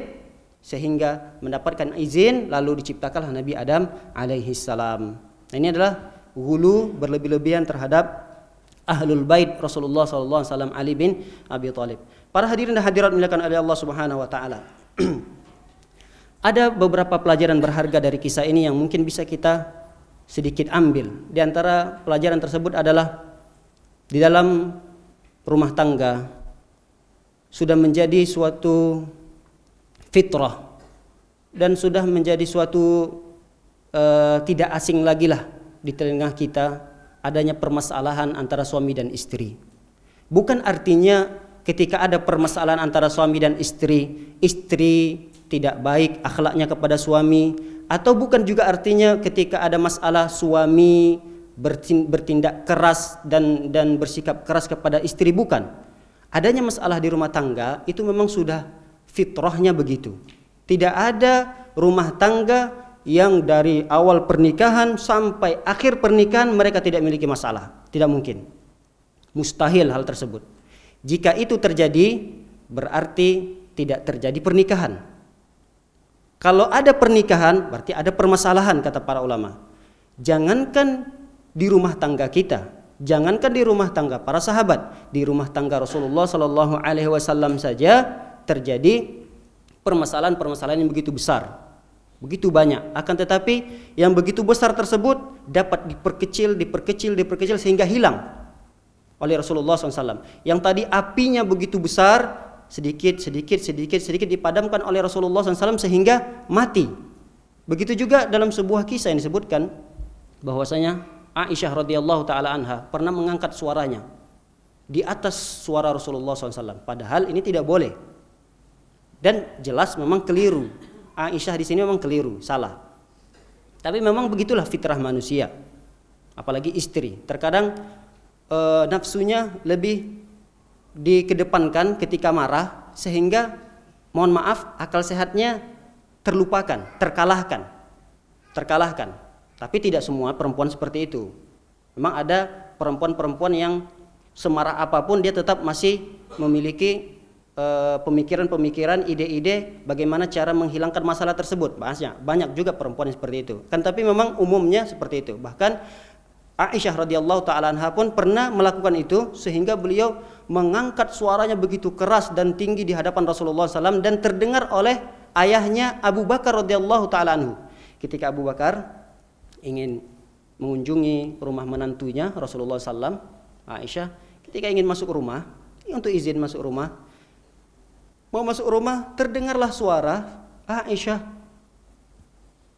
sehingga mendapatkan izin lalu diciptakanlah Nabi Adam alaihi salam. Nah, ini adalah gulu berlebih-lebihan terhadap ahlul bait Rasulullah sallallahu alaihi wasallam Ali bin Abi Thalib. Para hadirin dan hadirat dimuliakan oleh Allah Subhanahu wa taala. Ada beberapa pelajaran berharga dari kisah ini yang mungkin bisa kita sedikit ambil. Di antara pelajaran tersebut adalah di dalam rumah tangga sudah menjadi suatu fitrah dan sudah menjadi suatu uh, tidak asing lagi lah di telinga kita adanya permasalahan antara suami dan istri. Bukan artinya ketika ada permasalahan antara suami dan istri, istri tidak baik akhlaknya kepada suami atau bukan juga artinya ketika ada masalah suami bertindak keras dan dan bersikap keras kepada istri bukan. Adanya masalah di rumah tangga itu memang sudah fitrahnya begitu. Tidak ada rumah tangga yang dari awal pernikahan sampai akhir pernikahan mereka tidak memiliki masalah. Tidak mungkin. Mustahil hal tersebut. Jika itu terjadi berarti tidak terjadi pernikahan. Kalau ada pernikahan berarti ada permasalahan kata para ulama. Jangankan di rumah tangga kita, jangankan di rumah tangga para sahabat, di rumah tangga Rasulullah Shallallahu alaihi wasallam saja terjadi permasalahan-permasalahan yang begitu besar Begitu banyak. Akan tetapi yang begitu besar tersebut dapat diperkecil, diperkecil, diperkecil sehingga hilang oleh Rasulullah SAW. Yang tadi apinya begitu besar, sedikit, sedikit, sedikit, sedikit dipadamkan oleh Rasulullah SAW sehingga mati. Begitu juga dalam sebuah kisah yang disebutkan bahwasanya Aisyah radhiyallahu taala anha pernah mengangkat suaranya di atas suara Rasulullah SAW. Padahal ini tidak boleh dan jelas memang keliru Aisyah di sini memang keliru, salah. Tapi memang begitulah fitrah manusia. Apalagi istri, terkadang e, nafsunya lebih dikedepankan ketika marah sehingga mohon maaf akal sehatnya terlupakan, terkalahkan. Terkalahkan. Tapi tidak semua perempuan seperti itu. Memang ada perempuan-perempuan yang semarah apapun dia tetap masih memiliki Eh, pemikiran-pemikiran, ide-ide bagaimana cara menghilangkan masalah tersebut. Bahasnya banyak juga perempuan seperti itu. Kan tapi memang umumnya seperti itu. Bahkan Aisyah radhiyallahu taala anha pun pernah melakukan itu sehingga beliau mengangkat suaranya begitu keras dan tinggi di hadapan Rasulullah SAW dan terdengar oleh ayahnya Abu Bakar radhiyallahu taala anhu. Ketika Abu Bakar ingin mengunjungi rumah menantunya Rasulullah SAW, Aisyah ketika ingin masuk rumah untuk izin masuk rumah mau masuk rumah terdengarlah suara Aisyah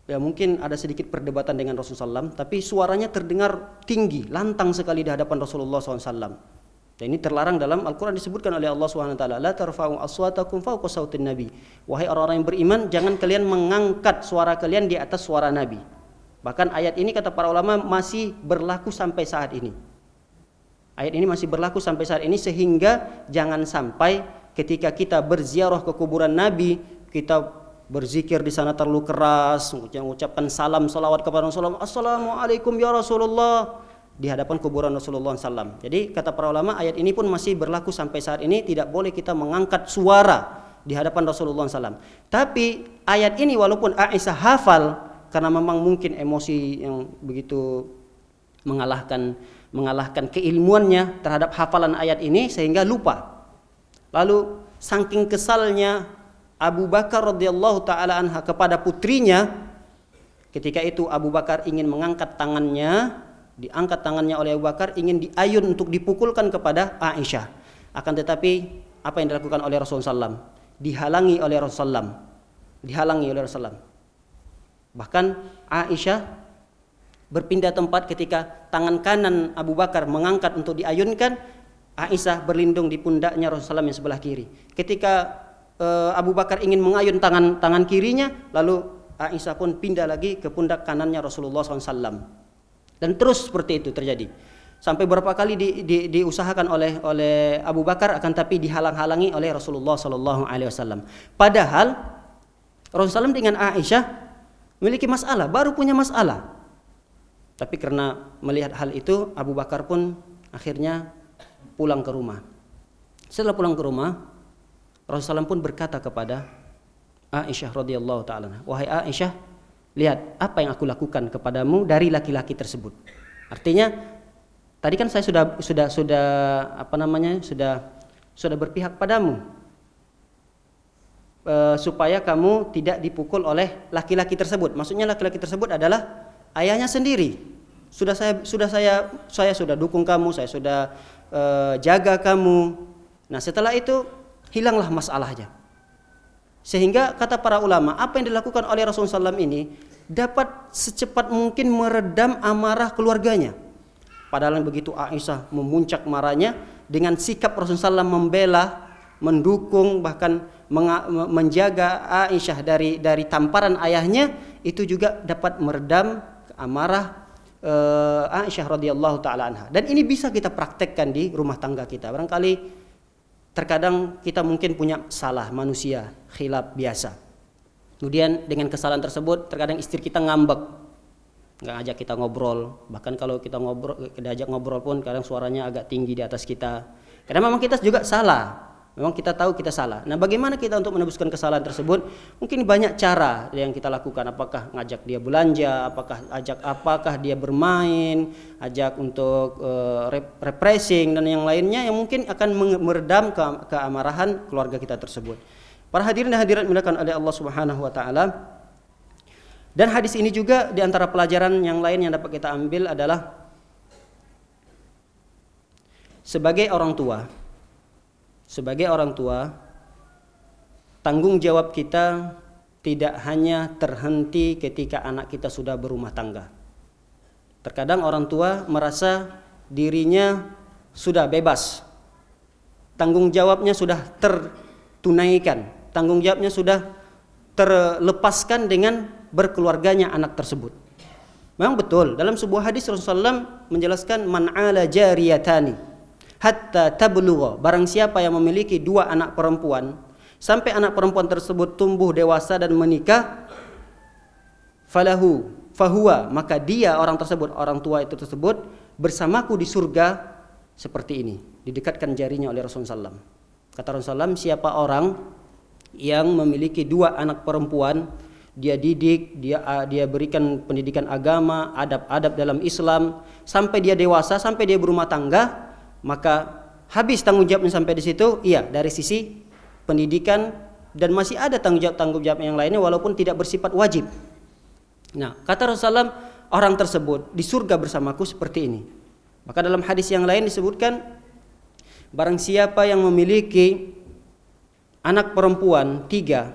ya mungkin ada sedikit perdebatan dengan Rasulullah SAW tapi suaranya terdengar tinggi lantang sekali di hadapan Rasulullah SAW dan ini terlarang dalam Al-Quran disebutkan oleh Allah SWT la tarfa'u aswatakum fauqa sautin nabi wahai orang-orang yang beriman jangan kalian mengangkat suara kalian di atas suara nabi bahkan ayat ini kata para ulama masih berlaku sampai saat ini ayat ini masih berlaku sampai saat ini sehingga jangan sampai ketika kita berziarah ke kuburan Nabi, kita berzikir di sana terlalu keras, mengucapkan salam salawat kepada Rasulullah, Assalamualaikum ya Rasulullah di hadapan kuburan Rasulullah SAW. Jadi kata para ulama ayat ini pun masih berlaku sampai saat ini tidak boleh kita mengangkat suara di hadapan Rasulullah SAW. Tapi ayat ini walaupun Aisyah hafal karena memang mungkin emosi yang begitu mengalahkan mengalahkan keilmuannya terhadap hafalan ayat ini sehingga lupa Lalu saking kesalnya Abu Bakar radhiyallahu taala anha kepada putrinya ketika itu Abu Bakar ingin mengangkat tangannya diangkat tangannya oleh Abu Bakar ingin diayun untuk dipukulkan kepada Aisyah akan tetapi apa yang dilakukan oleh Rasulullah SAW dihalangi oleh Rasulullah dihalangi oleh Rasulullah bahkan Aisyah berpindah tempat ketika tangan kanan Abu Bakar mengangkat untuk diayunkan Aisyah berlindung di pundaknya Rasulullah yang sebelah kiri. Ketika uh, Abu Bakar ingin mengayun tangan tangan kirinya, lalu Aisyah pun pindah lagi ke pundak kanannya Rasulullah SAW. Dan terus seperti itu terjadi. Sampai berapa kali di, di, diusahakan oleh oleh Abu Bakar, akan tapi dihalang-halangi oleh Rasulullah SAW. Padahal Rasulullah dengan Aisyah memiliki masalah, baru punya masalah. Tapi karena melihat hal itu, Abu Bakar pun akhirnya pulang ke rumah. Setelah pulang ke rumah, Rasulullah pun berkata kepada Aisyah radhiyallahu taala, "Wahai Aisyah, lihat apa yang aku lakukan kepadamu dari laki-laki tersebut." Artinya tadi kan saya sudah sudah sudah apa namanya? sudah sudah berpihak padamu e, supaya kamu tidak dipukul oleh laki-laki tersebut. Maksudnya laki-laki tersebut adalah ayahnya sendiri. Sudah saya sudah saya saya sudah dukung kamu, saya sudah e, jaga kamu. Nah, setelah itu hilanglah masalahnya. Sehingga kata para ulama, apa yang dilakukan oleh Rasulullah SAW ini dapat secepat mungkin meredam amarah keluarganya. Padahal begitu Aisyah memuncak marahnya dengan sikap Rasulullah SAW membela, mendukung, bahkan menjaga Aisyah dari dari tamparan ayahnya itu juga dapat meredam amarah uh, Aisyah radhiyallahu taala anha. Dan ini bisa kita praktekkan di rumah tangga kita. Barangkali terkadang kita mungkin punya salah manusia, khilaf biasa. Kemudian dengan kesalahan tersebut terkadang istri kita ngambek. nggak ajak kita ngobrol, bahkan kalau kita ngobrol kita ajak ngobrol pun kadang suaranya agak tinggi di atas kita. Karena memang kita juga salah. Memang kita tahu kita salah. Nah, bagaimana kita untuk menebuskan kesalahan tersebut? Mungkin banyak cara yang kita lakukan. Apakah ngajak dia belanja, apakah ajak apakah dia bermain, ajak untuk uh, eh, repressing dan yang lainnya yang mungkin akan meredam ke keamarahan keluarga kita tersebut. Para hadirin dan hadirat dimuliakan oleh Allah Subhanahu wa taala. Dan hadis ini juga di antara pelajaran yang lain yang dapat kita ambil adalah sebagai orang tua, sebagai orang tua tanggung jawab kita tidak hanya terhenti ketika anak kita sudah berumah tangga. Terkadang orang tua merasa dirinya sudah bebas. Tanggung jawabnya sudah tertunaikan, tanggung jawabnya sudah terlepaskan dengan berkeluarganya anak tersebut. Memang betul dalam sebuah hadis Rasulullah SAW menjelaskan man ala jariyatani hatta tablugha barang siapa yang memiliki dua anak perempuan sampai anak perempuan tersebut tumbuh dewasa dan menikah falahu fahuwa maka dia orang tersebut orang tua itu tersebut bersamaku di surga seperti ini didekatkan jarinya oleh Rasulullah SAW kata Rasulullah SAW siapa orang yang memiliki dua anak perempuan dia didik dia dia berikan pendidikan agama adab-adab dalam Islam sampai dia dewasa sampai dia berumah tangga maka habis tanggung jawabnya sampai di situ iya dari sisi pendidikan dan masih ada tanggung jawab tanggung jawab yang lainnya walaupun tidak bersifat wajib nah kata Rasulullah orang tersebut di surga bersamaku seperti ini maka dalam hadis yang lain disebutkan barang siapa yang memiliki anak perempuan tiga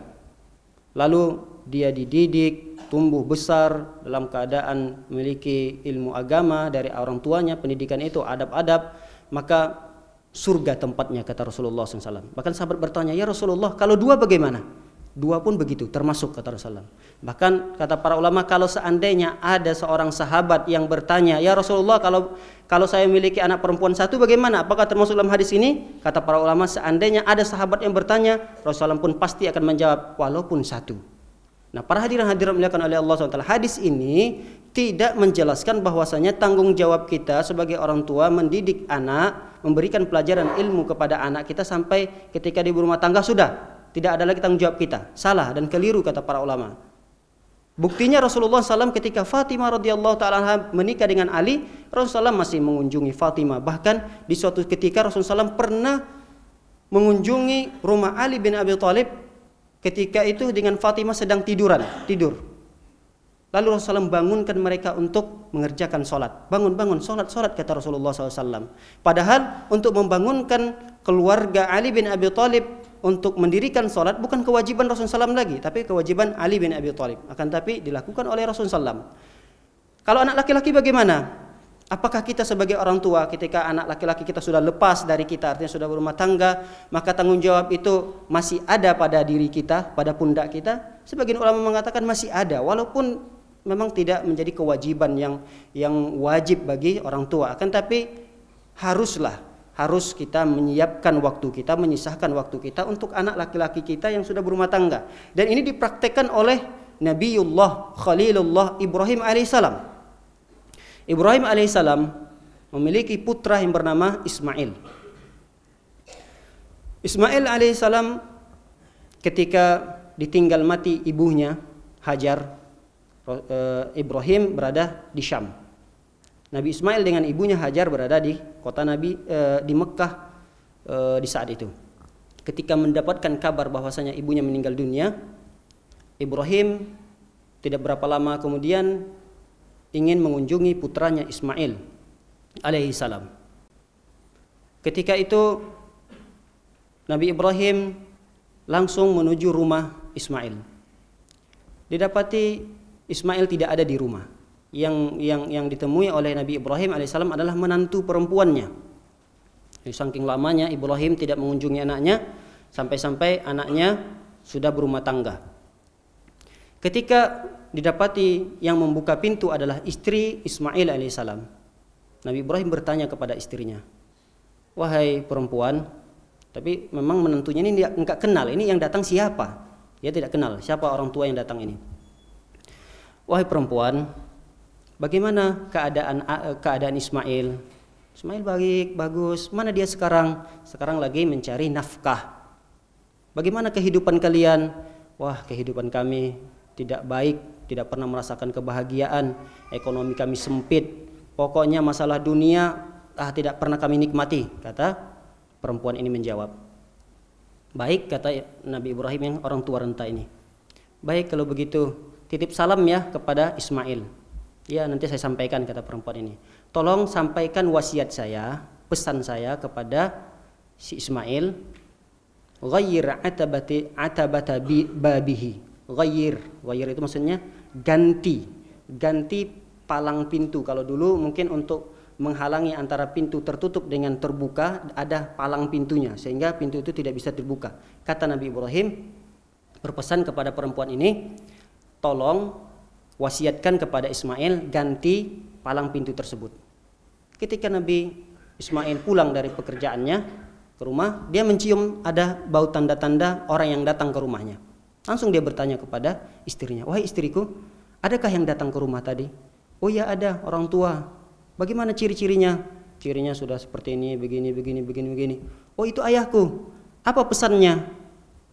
lalu dia dididik tumbuh besar dalam keadaan memiliki ilmu agama dari orang tuanya pendidikan itu adab-adab maka surga tempatnya kata Rasulullah SAW. Bahkan sahabat bertanya, ya Rasulullah kalau dua bagaimana? Dua pun begitu, termasuk kata Rasulullah. Bahkan kata para ulama kalau seandainya ada seorang sahabat yang bertanya, ya Rasulullah kalau kalau saya memiliki anak perempuan satu bagaimana? Apakah termasuk dalam hadis ini? Kata para ulama seandainya ada sahabat yang bertanya, Rasulullah pun pasti akan menjawab walaupun satu. Nah, para hadirin hadirat melihatkan oleh Allah SWT, hadis ini tidak menjelaskan bahwasanya tanggung jawab kita sebagai orang tua mendidik anak, memberikan pelajaran ilmu kepada anak kita sampai ketika di rumah tangga sudah tidak ada lagi tanggung jawab kita. Salah dan keliru kata para ulama. Buktinya Rasulullah SAW ketika Fatimah radhiyallahu taala menikah dengan Ali, Rasulullah SAW masih mengunjungi Fatimah. Bahkan di suatu ketika Rasulullah SAW pernah mengunjungi rumah Ali bin Abi Thalib ketika itu dengan Fatimah sedang tiduran, tidur. Lalu Rasulullah SAW bangunkan mereka untuk mengerjakan sholat. Bangun, bangun, sholat, sholat, kata Rasulullah SAW. Padahal untuk membangunkan keluarga Ali bin Abi Thalib untuk mendirikan sholat bukan kewajiban Rasulullah SAW lagi, tapi kewajiban Ali bin Abi Thalib. Akan tapi dilakukan oleh Rasulullah SAW. Kalau anak laki-laki bagaimana? Apakah kita sebagai orang tua ketika anak laki-laki kita sudah lepas dari kita artinya sudah berumah tangga maka tanggung jawab itu masih ada pada diri kita pada pundak kita sebagian ulama mengatakan masih ada walaupun memang tidak menjadi kewajiban yang yang wajib bagi orang tua akan tapi haruslah harus kita menyiapkan waktu kita menyisahkan waktu kita untuk anak laki-laki kita yang sudah berumah tangga dan ini dipraktekkan oleh Nabiullah Khalilullah Ibrahim alaihissalam Ibrahim alaihissalam memiliki putra yang bernama Ismail Ismail alaihissalam ketika ditinggal mati ibunya Hajar Eh, Ibrahim berada di Syam. Nabi Ismail dengan ibunya Hajar berada di kota Nabi eh, di Mekah eh, di saat itu. Ketika mendapatkan kabar bahwasanya ibunya meninggal dunia, Ibrahim tidak berapa lama kemudian ingin mengunjungi putranya Ismail alaihi salam. Ketika itu Nabi Ibrahim langsung menuju rumah Ismail. Didapati Ismail tidak ada di rumah. Yang yang yang ditemui oleh Nabi Ibrahim alaihissalam adalah menantu perempuannya. Jadi saking lamanya Ibrahim tidak mengunjungi anaknya sampai-sampai anaknya sudah berumah tangga. Ketika didapati yang membuka pintu adalah istri Ismail alaihissalam. Nabi Ibrahim bertanya kepada istrinya, "Wahai perempuan, tapi memang menentunya ini enggak, enggak kenal, ini yang datang siapa?" Dia tidak kenal siapa orang tua yang datang ini wahai perempuan, bagaimana keadaan eh, keadaan Ismail? Ismail baik, bagus. Mana dia sekarang? Sekarang lagi mencari nafkah. Bagaimana kehidupan kalian? Wah, kehidupan kami tidak baik, tidak pernah merasakan kebahagiaan, ekonomi kami sempit. Pokoknya masalah dunia ah tidak pernah kami nikmati, kata perempuan ini menjawab. Baik kata Nabi Ibrahim yang orang tua renta ini. Baik kalau begitu, titip salam ya kepada Ismail. Ya, nanti saya sampaikan kata perempuan ini. Tolong sampaikan wasiat saya, pesan saya kepada si Ismail. Ghayir atabati atabata babihi. Ghayir, ghayir itu maksudnya ganti. Ganti palang pintu. Kalau dulu mungkin untuk menghalangi antara pintu tertutup dengan terbuka ada palang pintunya sehingga pintu itu tidak bisa terbuka. Kata Nabi Ibrahim berpesan kepada perempuan ini, tolong wasiatkan kepada Ismail ganti palang pintu tersebut. Ketika Nabi Ismail pulang dari pekerjaannya ke rumah, dia mencium ada bau tanda-tanda orang yang datang ke rumahnya. Langsung dia bertanya kepada istrinya, "Wahai istriku, adakah yang datang ke rumah tadi?" "Oh ya, ada orang tua." "Bagaimana ciri-cirinya?" "Cirinya sudah seperti ini, begini, begini, begini, begini." "Oh, itu ayahku." "Apa pesannya?"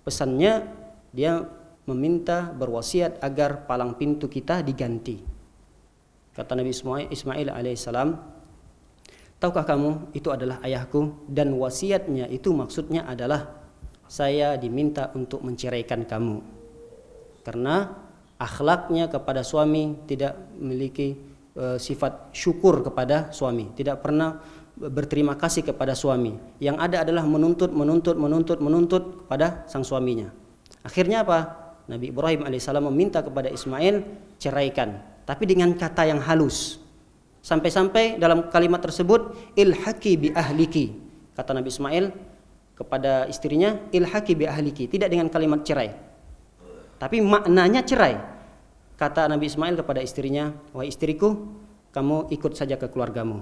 Pesannya dia meminta berwasiat agar palang pintu kita diganti. Kata Nabi Ismail, alaihissalam, tahukah kamu itu adalah ayahku dan wasiatnya itu maksudnya adalah saya diminta untuk menceraikan kamu karena akhlaknya kepada suami tidak memiliki e, sifat syukur kepada suami, tidak pernah berterima kasih kepada suami. Yang ada adalah menuntut, menuntut, menuntut, menuntut pada sang suaminya. Akhirnya apa? Nabi Ibrahim alaihissalam meminta kepada Ismail ceraikan, tapi dengan kata yang halus. Sampai-sampai dalam kalimat tersebut ilhaki bi ahliki kata Nabi Ismail kepada istrinya ilhaki bi ahliki tidak dengan kalimat cerai tapi maknanya cerai kata Nabi Ismail kepada istrinya wahai istriku kamu ikut saja ke keluargamu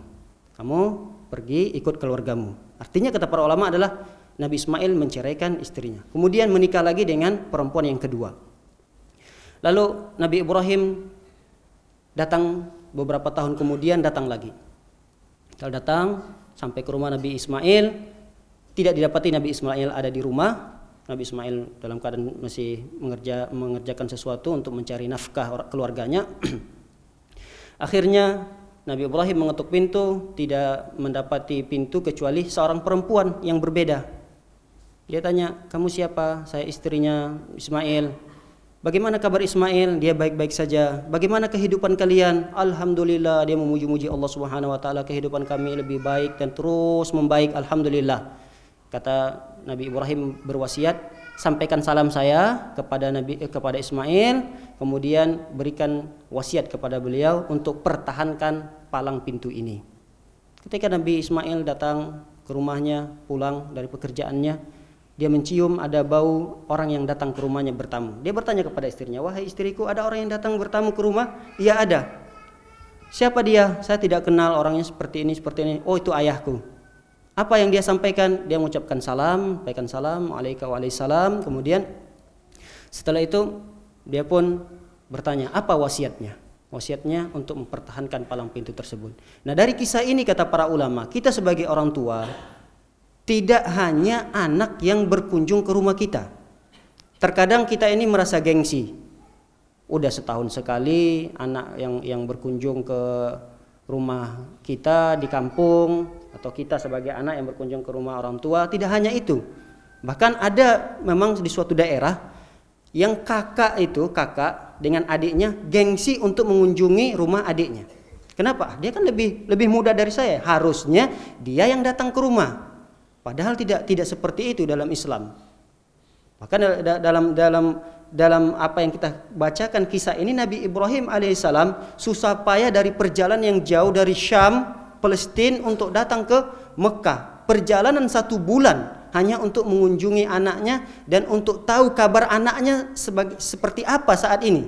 kamu pergi ikut keluargamu artinya kata para ulama adalah Nabi Ismail menceraikan istrinya. Kemudian menikah lagi dengan perempuan yang kedua. Lalu Nabi Ibrahim datang beberapa tahun kemudian datang lagi. Kalau datang sampai ke rumah Nabi Ismail, tidak didapati Nabi Ismail ada di rumah. Nabi Ismail dalam keadaan masih mengerja, mengerjakan sesuatu untuk mencari nafkah keluarganya. Akhirnya Nabi Ibrahim mengetuk pintu, tidak mendapati pintu kecuali seorang perempuan yang berbeda. Dia tanya, kamu siapa? Saya istrinya Ismail. Bagaimana kabar Ismail? Dia baik-baik saja. Bagaimana kehidupan kalian? Alhamdulillah, dia memuji-muji Allah Subhanahu wa taala kehidupan kami lebih baik dan terus membaik alhamdulillah. Kata Nabi Ibrahim berwasiat, sampaikan salam saya kepada Nabi eh, kepada Ismail, kemudian berikan wasiat kepada beliau untuk pertahankan palang pintu ini. Ketika Nabi Ismail datang ke rumahnya, pulang dari pekerjaannya, dia mencium ada bau orang yang datang ke rumahnya bertamu. Dia bertanya kepada istrinya, "Wahai istriku, ada orang yang datang bertamu ke rumah?" "Iya, ada." "Siapa dia?" "Saya tidak kenal orangnya seperti ini, seperti ini." "Oh, itu ayahku." Apa yang dia sampaikan? Dia mengucapkan salam, sampaikan salam, alaika waalaikumsalam. Kemudian setelah itu dia pun bertanya, "Apa wasiatnya?" Wasiatnya untuk mempertahankan palang pintu tersebut. Nah, dari kisah ini kata para ulama, kita sebagai orang tua tidak hanya anak yang berkunjung ke rumah kita. Terkadang kita ini merasa gengsi. Udah setahun sekali anak yang yang berkunjung ke rumah kita di kampung atau kita sebagai anak yang berkunjung ke rumah orang tua, tidak hanya itu. Bahkan ada memang di suatu daerah yang kakak itu kakak dengan adiknya gengsi untuk mengunjungi rumah adiknya. Kenapa? Dia kan lebih lebih muda dari saya. Harusnya dia yang datang ke rumah. Padahal tidak tidak seperti itu dalam Islam. Maka dalam dalam dalam apa yang kita bacakan kisah ini Nabi Ibrahim alaihissalam susah payah dari perjalanan yang jauh dari Syam, Palestina untuk datang ke Mekah. Perjalanan satu bulan hanya untuk mengunjungi anaknya dan untuk tahu kabar anaknya sebagai, seperti apa saat ini.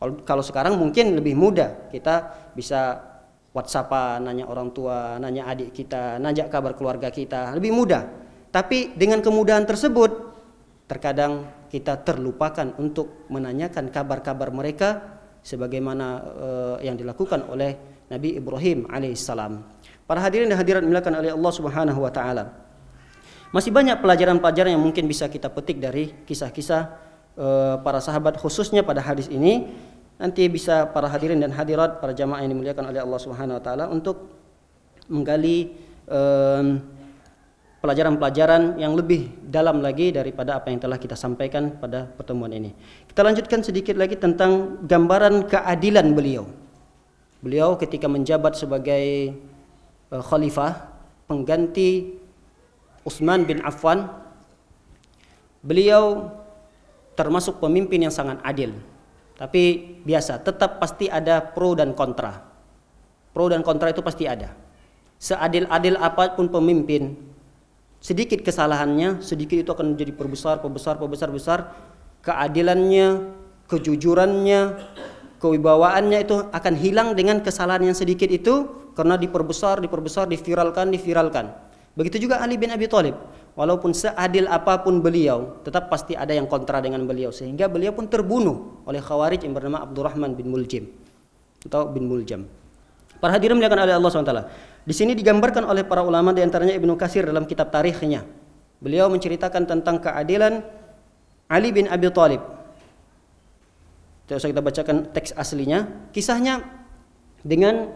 Kalau, kalau sekarang mungkin lebih mudah kita bisa WhatsApp, nanya orang tua, nanya adik kita, nanya kabar keluarga kita, lebih mudah. Tapi dengan kemudahan tersebut, terkadang kita terlupakan untuk menanyakan kabar-kabar mereka sebagaimana uh, yang dilakukan oleh Nabi Ibrahim alaihissalam. Para hadirin dan hadirat dimuliakan oleh Allah Subhanahu wa taala. Masih banyak pelajaran-pelajaran yang mungkin bisa kita petik dari kisah-kisah uh, para sahabat khususnya pada hadis ini nanti bisa para hadirin dan hadirat para jamaah yang dimuliakan oleh Allah Subhanahu wa taala untuk menggali pelajaran-pelajaran um, yang lebih dalam lagi daripada apa yang telah kita sampaikan pada pertemuan ini. Kita lanjutkan sedikit lagi tentang gambaran keadilan beliau. Beliau ketika menjabat sebagai uh, khalifah pengganti Utsman bin Affan, beliau termasuk pemimpin yang sangat adil tapi biasa, tetap pasti ada pro dan kontra. Pro dan kontra itu pasti ada. Seadil-adil apapun pemimpin, sedikit kesalahannya, sedikit itu akan menjadi perbesar, perbesar, perbesar, besar. Keadilannya, kejujurannya, kewibawaannya itu akan hilang dengan kesalahan yang sedikit itu karena diperbesar, diperbesar, diviralkan, diviralkan. Begitu juga Ali bin Abi Thalib walaupun seadil apapun beliau, tetap pasti ada yang kontra dengan beliau sehingga beliau pun terbunuh oleh Khawarij yang bernama Abdurrahman bin Muljim atau bin Muljam. Para hadirin melihatkan oleh Allah SWT. Di sini digambarkan oleh para ulama diantaranya Ibnu Kasir dalam kitab tarikhnya. Beliau menceritakan tentang keadilan Ali bin Abi Thalib. Tidak kita bacakan teks aslinya. Kisahnya dengan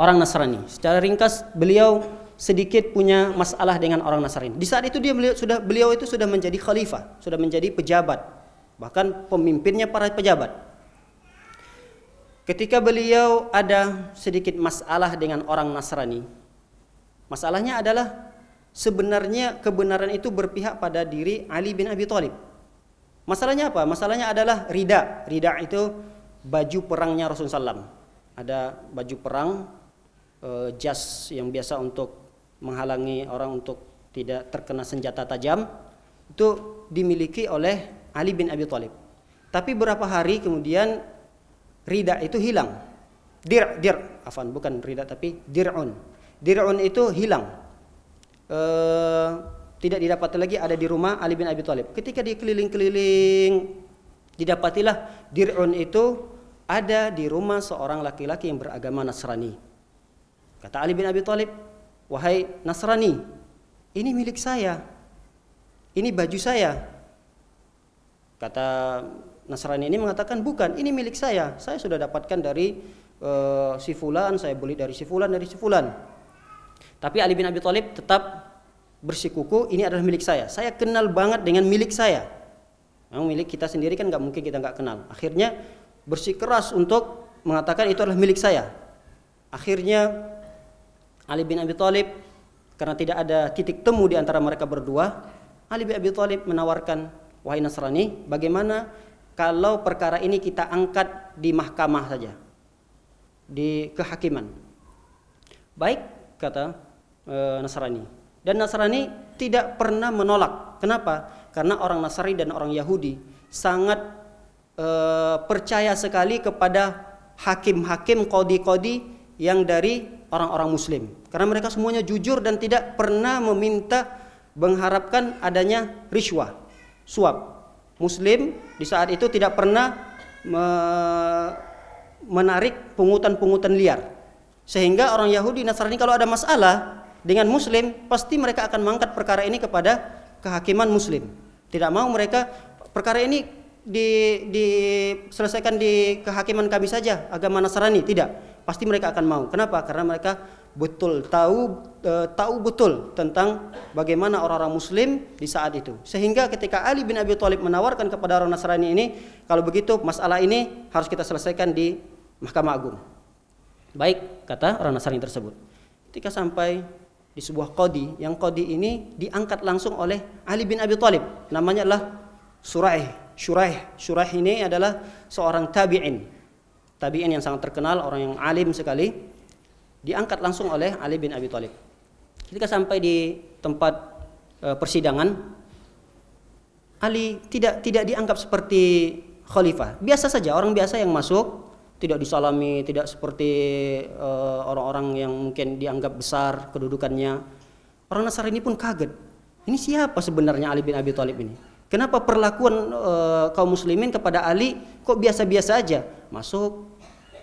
orang Nasrani. Secara ringkas beliau sedikit punya masalah dengan orang Nasrani. Di saat itu dia beliau sudah beliau itu sudah menjadi khalifah, sudah menjadi pejabat, bahkan pemimpinnya para pejabat. Ketika beliau ada sedikit masalah dengan orang Nasrani, masalahnya adalah sebenarnya kebenaran itu berpihak pada diri Ali bin Abi Thalib. Masalahnya apa? Masalahnya adalah rida. Rida itu baju perangnya Rasulullah SAW. Ada baju perang, eh, jas yang biasa untuk menghalangi orang untuk tidak terkena senjata tajam itu dimiliki oleh Ali bin Abi Thalib. Tapi berapa hari kemudian rida itu hilang. Dir dir afan bukan rida tapi dirun. Dirun itu hilang. E, tidak didapati lagi ada di rumah Ali bin Abi Thalib. Ketika dikeliling keliling-keliling didapatilah dirun itu ada di rumah seorang laki-laki yang beragama Nasrani. Kata Ali bin Abi Thalib, wahai Nasrani, ini milik saya. Ini baju saya. Kata Nasrani ini mengatakan bukan, ini milik saya. Saya sudah dapatkan dari sifulan, eh, si fulan, saya beli dari si fulan, dari si fulan. Tapi Ali bin Abi Thalib tetap bersikuku ini adalah milik saya. Saya kenal banget dengan milik saya. Memang milik kita sendiri kan nggak mungkin kita nggak kenal. Akhirnya bersikeras untuk mengatakan itu adalah milik saya. Akhirnya Ali bin Abi Thalib karena tidak ada titik temu di antara mereka berdua, Ali bin Abi Thalib menawarkan, "Wahai Nasrani, bagaimana kalau perkara ini kita angkat di mahkamah saja? Di kehakiman." Baik, kata e, Nasrani. Dan Nasrani tidak pernah menolak. Kenapa? Karena orang Nasrani dan orang Yahudi sangat e, percaya sekali kepada hakim-hakim kodi-kodi yang dari orang-orang muslim karena mereka semuanya jujur dan tidak pernah meminta mengharapkan adanya riswah suap muslim di saat itu tidak pernah me menarik pungutan-pungutan liar sehingga orang Yahudi Nasrani kalau ada masalah dengan muslim pasti mereka akan mengangkat perkara ini kepada kehakiman muslim tidak mau mereka perkara ini di, diselesaikan di kehakiman kami saja agama Nasrani tidak pasti mereka akan mau kenapa karena mereka betul tahu e, tahu betul tentang bagaimana orang-orang muslim di saat itu sehingga ketika Ali bin Abi Thalib menawarkan kepada orang Nasrani ini kalau begitu masalah ini harus kita selesaikan di Mahkamah Agung baik kata orang Nasrani tersebut ketika sampai di sebuah kodi yang kodi ini diangkat langsung oleh Ali bin Abi Thalib namanya adalah Surai Shuraih. Shuraih ini adalah seorang tabi'in. Tabi'in yang sangat terkenal, orang yang alim sekali. Diangkat langsung oleh Ali bin Abi Thalib. Ketika sampai di tempat e, persidangan, Ali tidak tidak dianggap seperti khalifah. Biasa saja orang biasa yang masuk, tidak disalami, tidak seperti e, orang-orang uh, orang -orang yang mungkin dianggap besar kedudukannya. Orang Nasrani pun kaget. Ini siapa sebenarnya Ali bin Abi Thalib ini? Kenapa perlakuan e, kaum muslimin kepada Ali kok biasa-biasa aja? Masuk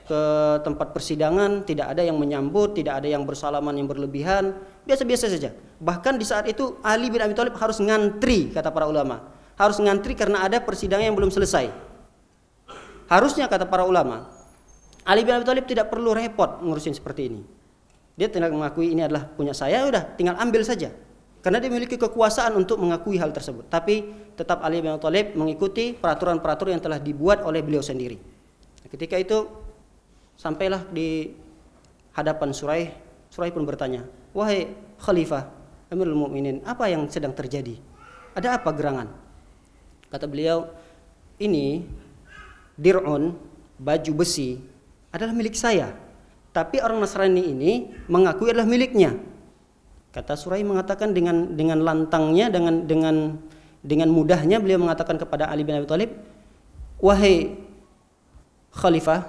ke tempat persidangan, tidak ada yang menyambut, tidak ada yang bersalaman yang berlebihan, biasa-biasa saja. Bahkan di saat itu Ali bin Abi Thalib harus ngantri kata para ulama. Harus ngantri karena ada persidangan yang belum selesai. Harusnya kata para ulama, Ali bin Abi Thalib tidak perlu repot ngurusin seperti ini. Dia tidak mengakui ini adalah punya saya, udah tinggal ambil saja. Karena dia memiliki kekuasaan untuk mengakui hal tersebut. Tapi tetap Ali bin Al Thalib mengikuti peraturan-peraturan yang telah dibuat oleh beliau sendiri. Ketika itu sampailah di hadapan Surai, Surai pun bertanya, "Wahai Khalifah Amirul Mukminin, apa yang sedang terjadi? Ada apa gerangan?" Kata beliau, "Ini dir'un, baju besi adalah milik saya." Tapi orang Nasrani ini mengakui adalah miliknya. Kata Surai mengatakan dengan dengan lantangnya dengan dengan dengan mudahnya beliau mengatakan kepada Ali bin Abi Thalib, "Wahai khalifah,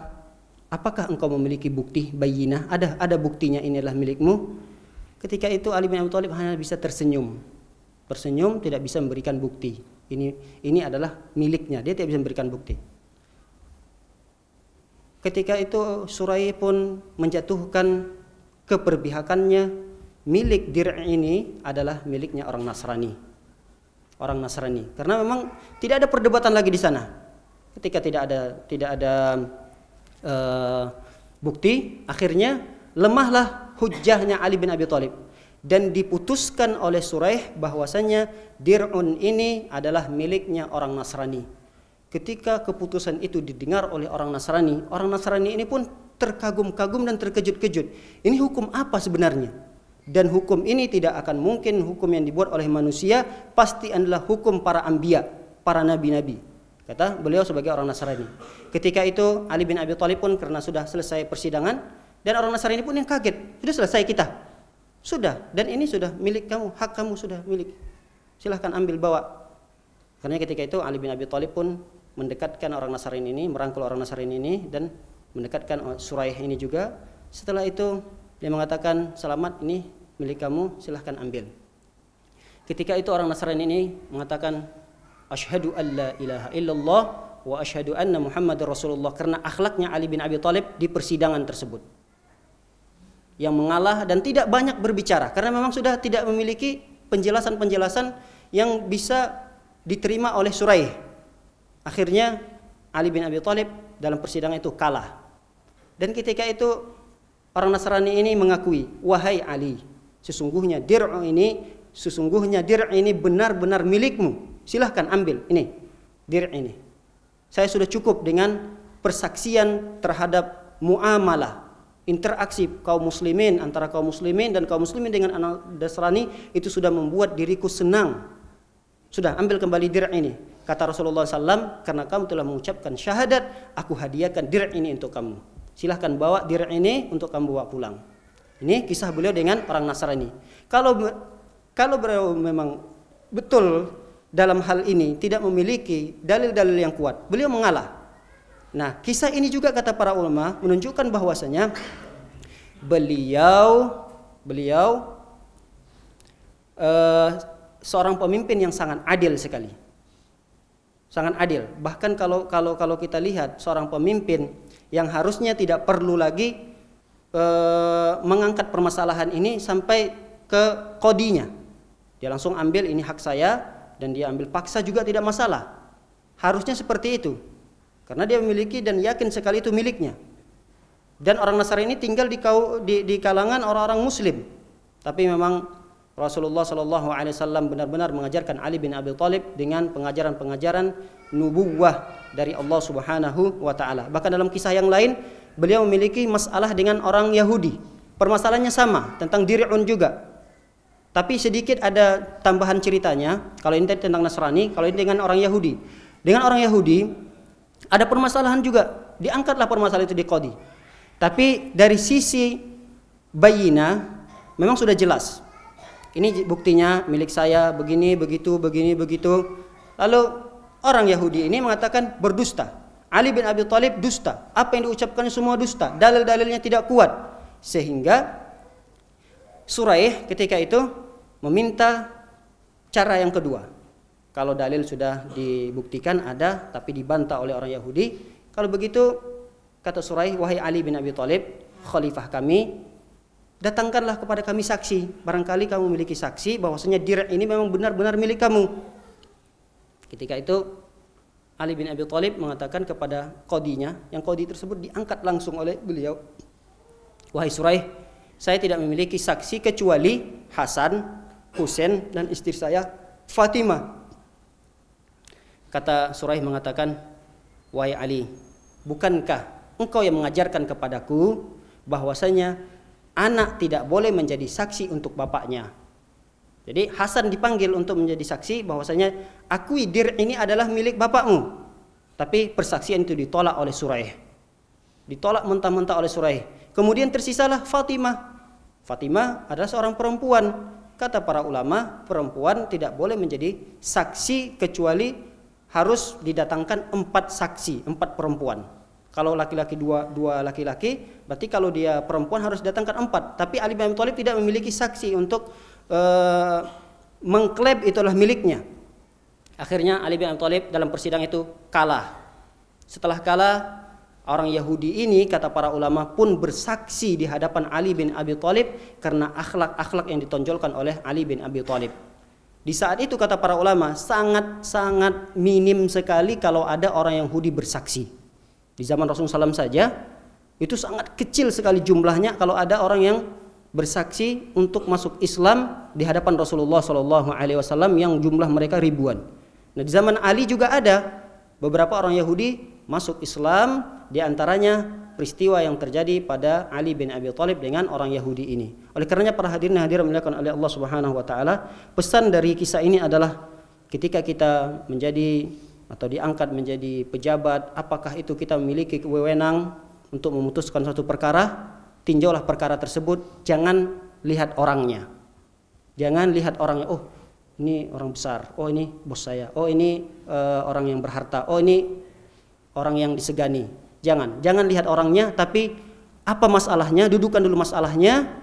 apakah engkau memiliki bukti bayinah? Ada ada buktinya ini adalah milikmu?" Ketika itu Ali bin Abi Thalib hanya bisa tersenyum. Tersenyum tidak bisa memberikan bukti. Ini ini adalah miliknya. Dia tidak bisa memberikan bukti. Ketika itu Surai pun menjatuhkan keperbihakannya milik dir ini adalah miliknya orang Nasrani. Orang Nasrani. Karena memang tidak ada perdebatan lagi di sana. Ketika tidak ada tidak ada uh, bukti, akhirnya lemahlah hujahnya Ali bin Abi Thalib dan diputuskan oleh Suraih bahwasanya dir'un ini adalah miliknya orang Nasrani. Ketika keputusan itu didengar oleh orang Nasrani, orang Nasrani ini pun terkagum-kagum dan terkejut-kejut. Ini hukum apa sebenarnya? dan hukum ini tidak akan mungkin hukum yang dibuat oleh manusia pasti adalah hukum para ambia, para nabi-nabi. Kata beliau sebagai orang Nasrani. Ketika itu Ali bin Abi Thalib pun karena sudah selesai persidangan dan orang Nasrani pun yang kaget, sudah selesai kita. Sudah dan ini sudah milik kamu, hak kamu sudah milik. Silahkan ambil bawa. Karena ketika itu Ali bin Abi Thalib pun mendekatkan orang Nasrani ini, merangkul orang Nasrani ini dan mendekatkan Suraih ini juga. Setelah itu dia mengatakan, selamat ini milik kamu, silahkan ambil. Ketika itu orang Nasrani ini mengatakan, Ashadu an la ilaha illallah wa ashadu anna Muhammad Rasulullah. Karena akhlaknya Ali bin Abi Thalib di persidangan tersebut. Yang mengalah dan tidak banyak berbicara. Karena memang sudah tidak memiliki penjelasan-penjelasan yang bisa diterima oleh surai Akhirnya Ali bin Abi Thalib dalam persidangan itu kalah. Dan ketika itu Orang Nasrani ini mengakui, "Wahai Ali, sesungguhnya dir'u ini sesungguhnya dir' ini benar-benar milikmu. Silahkan ambil ini. Dir' ini. Saya sudah cukup dengan persaksian terhadap muamalah interaksi kaum muslimin antara kaum muslimin dan kaum muslimin dengan anak Nasrani itu sudah membuat diriku senang. Sudah ambil kembali dir ini. Kata Rasulullah SAW, karena kamu telah mengucapkan syahadat, aku hadiahkan dir ini untuk kamu silahkan bawa dir ini untuk kamu bawa pulang. Ini kisah beliau dengan orang Nasrani. Kalau kalau beliau memang betul dalam hal ini tidak memiliki dalil-dalil yang kuat, beliau mengalah. Nah, kisah ini juga kata para ulama menunjukkan bahwasanya beliau beliau uh, seorang pemimpin yang sangat adil sekali. Sangat adil. Bahkan kalau kalau kalau kita lihat seorang pemimpin yang harusnya tidak perlu lagi e, mengangkat permasalahan ini sampai ke kodinya. Dia langsung ambil ini hak saya dan dia ambil paksa juga tidak masalah. Harusnya seperti itu. Karena dia memiliki dan yakin sekali itu miliknya. Dan orang Nasrani ini tinggal di, di, di kalangan orang-orang muslim. Tapi memang Rasulullah saw benar-benar mengajarkan Ali bin Abi talib dengan pengajaran-pengajaran nubuwah dari Allah Subhanahu wa taala. Bahkan dalam kisah yang lain, beliau memiliki masalah dengan orang Yahudi. Permasalahannya sama tentang diriun juga. Tapi sedikit ada tambahan ceritanya. Kalau ini tentang Nasrani, kalau ini dengan orang Yahudi. Dengan orang Yahudi ada permasalahan juga. Diangkatlah permasalahan itu di kodi Tapi dari sisi bayina memang sudah jelas ini buktinya milik saya begini begitu begini begitu lalu orang Yahudi ini mengatakan berdusta Ali bin Abi Thalib dusta apa yang diucapkan semua dusta dalil-dalilnya tidak kuat sehingga Suraih ketika itu meminta cara yang kedua kalau dalil sudah dibuktikan ada tapi dibantah oleh orang Yahudi kalau begitu kata Suraih wahai Ali bin Abi Thalib khalifah kami datangkanlah kepada kami saksi. Barangkali kamu memiliki saksi bahwasanya dirak ini memang benar-benar milik kamu. Ketika itu Ali bin Abi Thalib mengatakan kepada kodinya, yang kodi tersebut diangkat langsung oleh beliau. Wahai Suraih, saya tidak memiliki saksi kecuali Hasan, Husain dan istri saya Fatimah. Kata Suraih mengatakan, "Wahai Ali, bukankah engkau yang mengajarkan kepadaku bahwasanya anak tidak boleh menjadi saksi untuk bapaknya. Jadi Hasan dipanggil untuk menjadi saksi bahwasanya akui dir ini adalah milik bapakmu. Tapi persaksian itu ditolak oleh Surai, Ditolak mentah-mentah oleh Surai. Kemudian tersisalah Fatimah. Fatimah adalah seorang perempuan. Kata para ulama, perempuan tidak boleh menjadi saksi kecuali harus didatangkan empat saksi, empat perempuan. Kalau laki-laki dua dua laki-laki, berarti kalau dia perempuan harus datangkan empat. Tapi Ali bin Abi Thalib tidak memiliki saksi untuk uh, mengklaim itulah miliknya. Akhirnya Ali bin Abi Thalib dalam persidangan itu kalah. Setelah kalah, orang Yahudi ini kata para ulama pun bersaksi di hadapan Ali bin Abi Thalib karena akhlak-akhlak yang ditonjolkan oleh Ali bin Abi Thalib. Di saat itu kata para ulama sangat-sangat minim sekali kalau ada orang Yahudi bersaksi. Di zaman Rasulullah SAW saja itu sangat kecil sekali jumlahnya kalau ada orang yang bersaksi untuk masuk Islam di hadapan Rasulullah Shallallahu Alaihi Wasallam yang jumlah mereka ribuan. Nah di zaman Ali juga ada beberapa orang Yahudi masuk Islam di antaranya peristiwa yang terjadi pada Ali bin Abi Thalib dengan orang Yahudi ini. Oleh karenanya para hadirin hadirin melihatkan oleh Allah Subhanahu wa taala, pesan dari kisah ini adalah ketika kita menjadi atau diangkat menjadi pejabat, apakah itu kita memiliki wewenang untuk memutuskan suatu perkara? Tinjaulah perkara tersebut, jangan lihat orangnya. Jangan lihat orangnya, oh ini orang besar, oh ini bos saya, oh ini uh, orang yang berharta, oh ini orang yang disegani. Jangan, jangan lihat orangnya, tapi apa masalahnya, dudukan dulu masalahnya,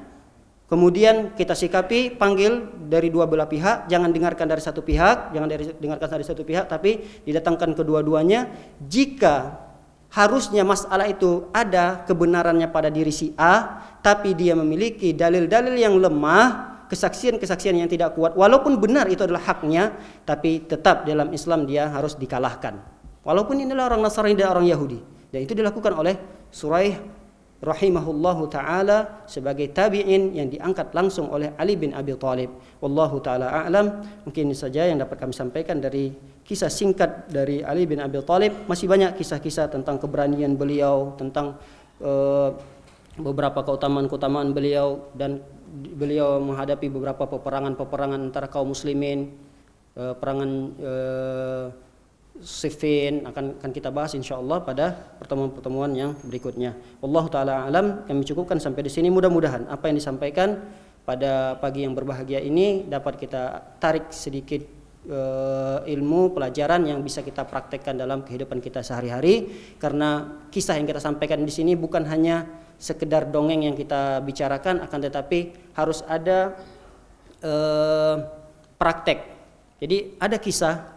Kemudian kita sikapi, panggil dari dua belah pihak, jangan dengarkan dari satu pihak, jangan dari, dengarkan dari satu pihak, tapi didatangkan kedua-duanya. Jika harusnya masalah itu ada kebenarannya pada diri si A, tapi dia memiliki dalil-dalil yang lemah, kesaksian-kesaksian yang tidak kuat, walaupun benar itu adalah haknya, tapi tetap dalam Islam dia harus dikalahkan. Walaupun inilah orang Nasrani dan orang Yahudi, dan itu dilakukan oleh Surai rahimahullahu taala sebagai tabi'in yang diangkat langsung oleh Ali bin Abi Thalib. Wallahu taala a'lam. Mungkin ini saja yang dapat kami sampaikan dari kisah singkat dari Ali bin Abi Thalib. Masih banyak kisah-kisah tentang keberanian beliau, tentang uh, beberapa keutamaan-keutamaan beliau dan beliau menghadapi beberapa peperangan-peperangan antara kaum muslimin, uh, perangan uh, Sifin akan akan kita bahas insya Allah pada pertemuan-pertemuan yang berikutnya. Allah taala alam yang mencukupkan sampai di sini mudah-mudahan apa yang disampaikan pada pagi yang berbahagia ini dapat kita tarik sedikit e, ilmu pelajaran yang bisa kita praktekkan dalam kehidupan kita sehari-hari karena kisah yang kita sampaikan di sini bukan hanya sekedar dongeng yang kita bicarakan akan tetapi harus ada e, praktek. Jadi ada kisah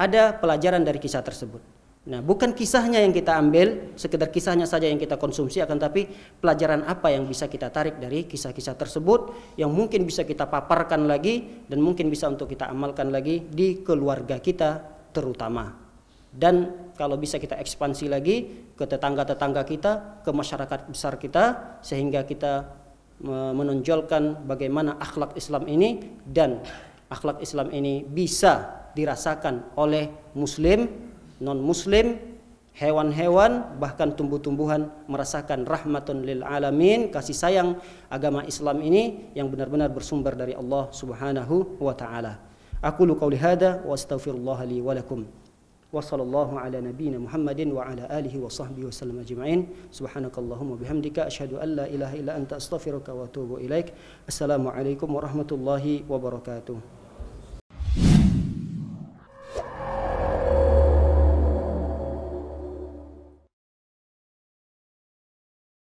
ada pelajaran dari kisah tersebut. Nah, bukan kisahnya yang kita ambil, sekedar kisahnya saja yang kita konsumsi, akan tapi pelajaran apa yang bisa kita tarik dari kisah-kisah tersebut yang mungkin bisa kita paparkan lagi dan mungkin bisa untuk kita amalkan lagi di keluarga kita terutama. Dan kalau bisa kita ekspansi lagi ke tetangga-tetangga kita, ke masyarakat besar kita sehingga kita menonjolkan bagaimana akhlak Islam ini dan akhlak Islam ini bisa dirasakan oleh muslim, non muslim, hewan-hewan bahkan tumbuh-tumbuhan merasakan rahmatun lil alamin, kasih sayang agama Islam ini yang benar-benar bersumber dari Allah Subhanahu wa taala. Aku lu qauli hada wa astaghfirullah li wa lakum. Wa sallallahu ala nabiyyina Muhammadin wa ala alihi wa sahbihi wa sallam ajma'in. Subhanakallahumma bihamdika asyhadu an la ilaha illa anta astaghfiruka wa atubu ilaik. Assalamualaikum warahmatullahi wabarakatuh.